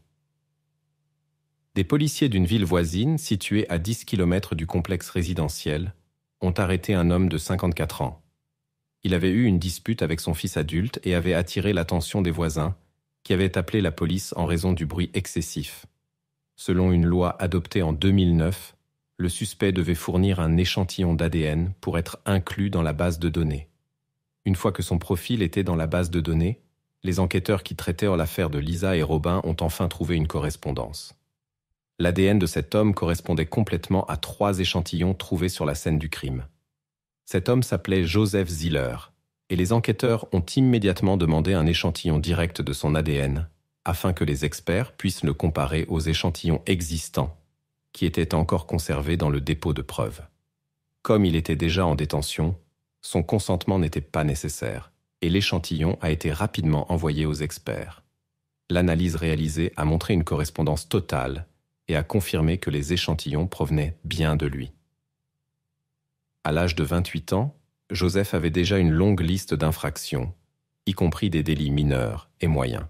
Des policiers d'une ville voisine située à 10 km du complexe résidentiel ont arrêté un homme de 54 ans. Il avait eu une dispute avec son fils adulte et avait attiré l'attention des voisins, qui avaient appelé la police en raison du bruit excessif. Selon une loi adoptée en 2009, le suspect devait fournir un échantillon d'ADN pour être inclus dans la base de données. Une fois que son profil était dans la base de données, les enquêteurs qui traitèrent l'affaire de Lisa et Robin ont enfin trouvé une correspondance. L'ADN de cet homme correspondait complètement à trois échantillons trouvés sur la scène du crime. Cet homme s'appelait Joseph Ziller, et les enquêteurs ont immédiatement demandé un échantillon direct de son ADN, afin que les experts puissent le comparer aux échantillons existants, qui étaient encore conservés dans le dépôt de preuves. Comme il était déjà en détention, son consentement n'était pas nécessaire, et l'échantillon a été rapidement envoyé aux experts. L'analyse réalisée a montré une correspondance totale et a confirmé que les échantillons provenaient bien de lui. À l'âge de 28 ans, Joseph avait déjà une longue liste d'infractions, y compris des délits mineurs et moyens.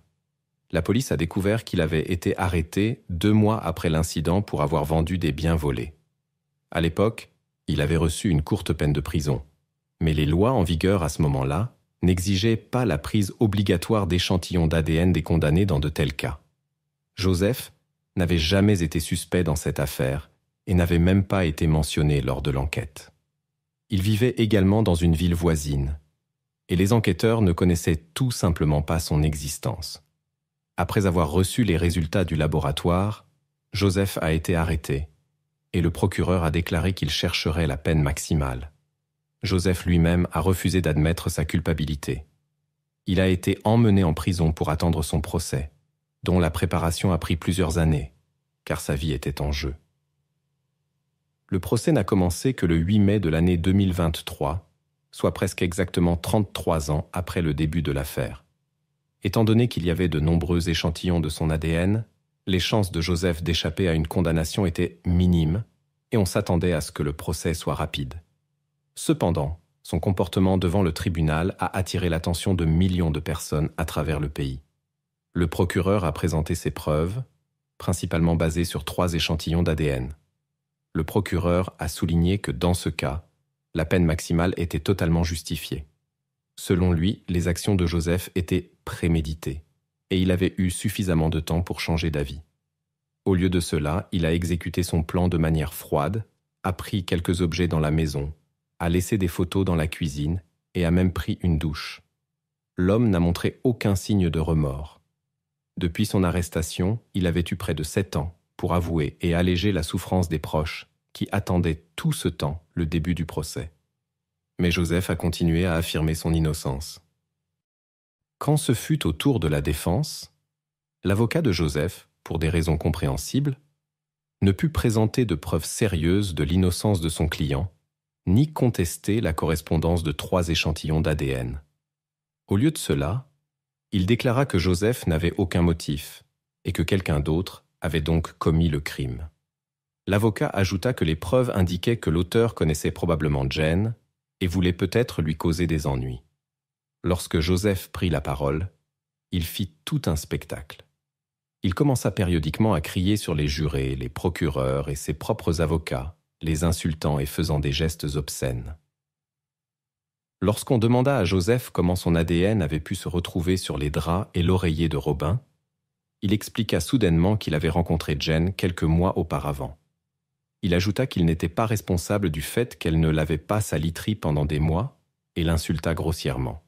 La police a découvert qu'il avait été arrêté deux mois après l'incident pour avoir vendu des biens volés. À l'époque, il avait reçu une courte peine de prison, mais les lois en vigueur à ce moment-là n'exigeaient pas la prise obligatoire d'échantillons d'ADN des condamnés dans de tels cas. Joseph n'avait jamais été suspect dans cette affaire et n'avait même pas été mentionné lors de l'enquête. Il vivait également dans une ville voisine, et les enquêteurs ne connaissaient tout simplement pas son existence. Après avoir reçu les résultats du laboratoire, Joseph a été arrêté, et le procureur a déclaré qu'il chercherait la peine maximale. Joseph lui-même a refusé d'admettre sa culpabilité. Il a été emmené en prison pour attendre son procès, dont la préparation a pris plusieurs années, car sa vie était en jeu. Le procès n'a commencé que le 8 mai de l'année 2023, soit presque exactement 33 ans après le début de l'affaire. Étant donné qu'il y avait de nombreux échantillons de son ADN, les chances de Joseph d'échapper à une condamnation étaient minimes, et on s'attendait à ce que le procès soit rapide. Cependant, son comportement devant le tribunal a attiré l'attention de millions de personnes à travers le pays le procureur a présenté ses preuves, principalement basées sur trois échantillons d'ADN. Le procureur a souligné que dans ce cas, la peine maximale était totalement justifiée. Selon lui, les actions de Joseph étaient préméditées, et il avait eu suffisamment de temps pour changer d'avis. Au lieu de cela, il a exécuté son plan de manière froide, a pris quelques objets dans la maison, a laissé des photos dans la cuisine et a même pris une douche. L'homme n'a montré aucun signe de remords. Depuis son arrestation, il avait eu près de sept ans pour avouer et alléger la souffrance des proches, qui attendaient tout ce temps le début du procès. Mais Joseph a continué à affirmer son innocence. Quand ce fut au tour de la défense, l'avocat de Joseph, pour des raisons compréhensibles, ne put présenter de preuves sérieuses de l'innocence de son client, ni contester la correspondance de trois échantillons d'ADN. Au lieu de cela, il déclara que Joseph n'avait aucun motif et que quelqu'un d'autre avait donc commis le crime. L'avocat ajouta que les preuves indiquaient que l'auteur connaissait probablement Jane et voulait peut-être lui causer des ennuis. Lorsque Joseph prit la parole, il fit tout un spectacle. Il commença périodiquement à crier sur les jurés, les procureurs et ses propres avocats, les insultant et faisant des gestes obscènes. Lorsqu'on demanda à Joseph comment son ADN avait pu se retrouver sur les draps et l'oreiller de Robin, il expliqua soudainement qu'il avait rencontré Jen quelques mois auparavant. Il ajouta qu'il n'était pas responsable du fait qu'elle ne l'avait pas sa pendant des mois et l'insulta grossièrement.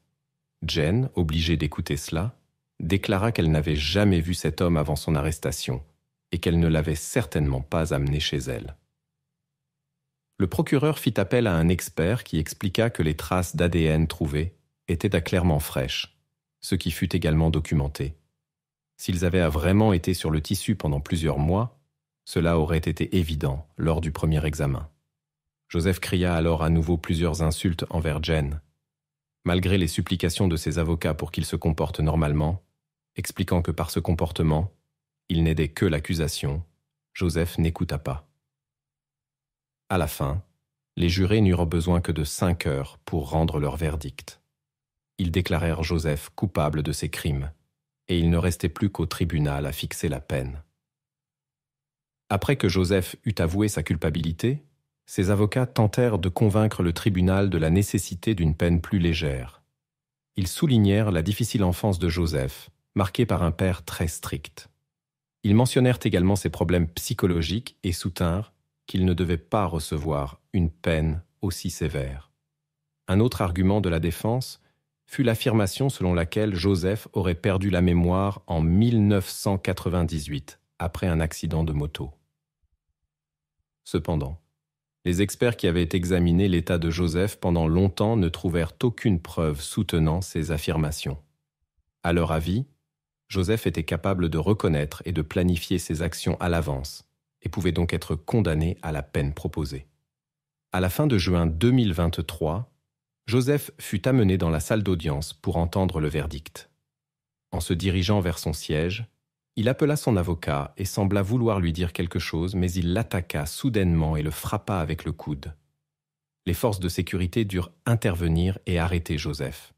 Jen, obligée d'écouter cela, déclara qu'elle n'avait jamais vu cet homme avant son arrestation et qu'elle ne l'avait certainement pas amené chez elle le procureur fit appel à un expert qui expliqua que les traces d'ADN trouvées étaient à clairement fraîches, ce qui fut également documenté. S'ils avaient vraiment été sur le tissu pendant plusieurs mois, cela aurait été évident lors du premier examen. Joseph cria alors à nouveau plusieurs insultes envers Jen, malgré les supplications de ses avocats pour qu'il se comporte normalement, expliquant que par ce comportement, il n'aidait que l'accusation, Joseph n'écouta pas. À la fin, les jurés n'eurent besoin que de cinq heures pour rendre leur verdict. Ils déclarèrent Joseph coupable de ses crimes, et il ne restait plus qu'au tribunal à fixer la peine. Après que Joseph eut avoué sa culpabilité, ses avocats tentèrent de convaincre le tribunal de la nécessité d'une peine plus légère. Ils soulignèrent la difficile enfance de Joseph, marquée par un père très strict. Ils mentionnèrent également ses problèmes psychologiques et soutinrent qu'il ne devait pas recevoir une peine aussi sévère. Un autre argument de la défense fut l'affirmation selon laquelle Joseph aurait perdu la mémoire en 1998 après un accident de moto. Cependant, les experts qui avaient examiné l'état de Joseph pendant longtemps ne trouvèrent aucune preuve soutenant ces affirmations. À leur avis, Joseph était capable de reconnaître et de planifier ses actions à l'avance, et pouvait donc être condamné à la peine proposée. À la fin de juin 2023, Joseph fut amené dans la salle d'audience pour entendre le verdict. En se dirigeant vers son siège, il appela son avocat et sembla vouloir lui dire quelque chose, mais il l'attaqua soudainement et le frappa avec le coude. Les forces de sécurité durent intervenir et arrêter Joseph.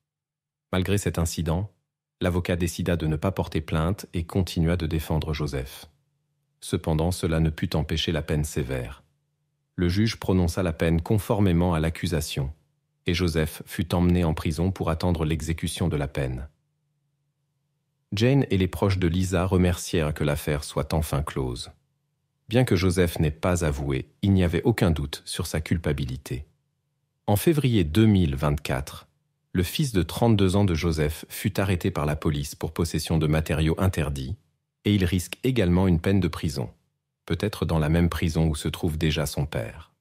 Malgré cet incident, l'avocat décida de ne pas porter plainte et continua de défendre Joseph. Cependant, cela ne put empêcher la peine sévère. Le juge prononça la peine conformément à l'accusation, et Joseph fut emmené en prison pour attendre l'exécution de la peine. Jane et les proches de Lisa remercièrent que l'affaire soit enfin close. Bien que Joseph n'ait pas avoué, il n'y avait aucun doute sur sa culpabilité. En février 2024, le fils de 32 ans de Joseph fut arrêté par la police pour possession de matériaux interdits, et il risque également une peine de prison, peut-être dans la même prison où se trouve déjà son père.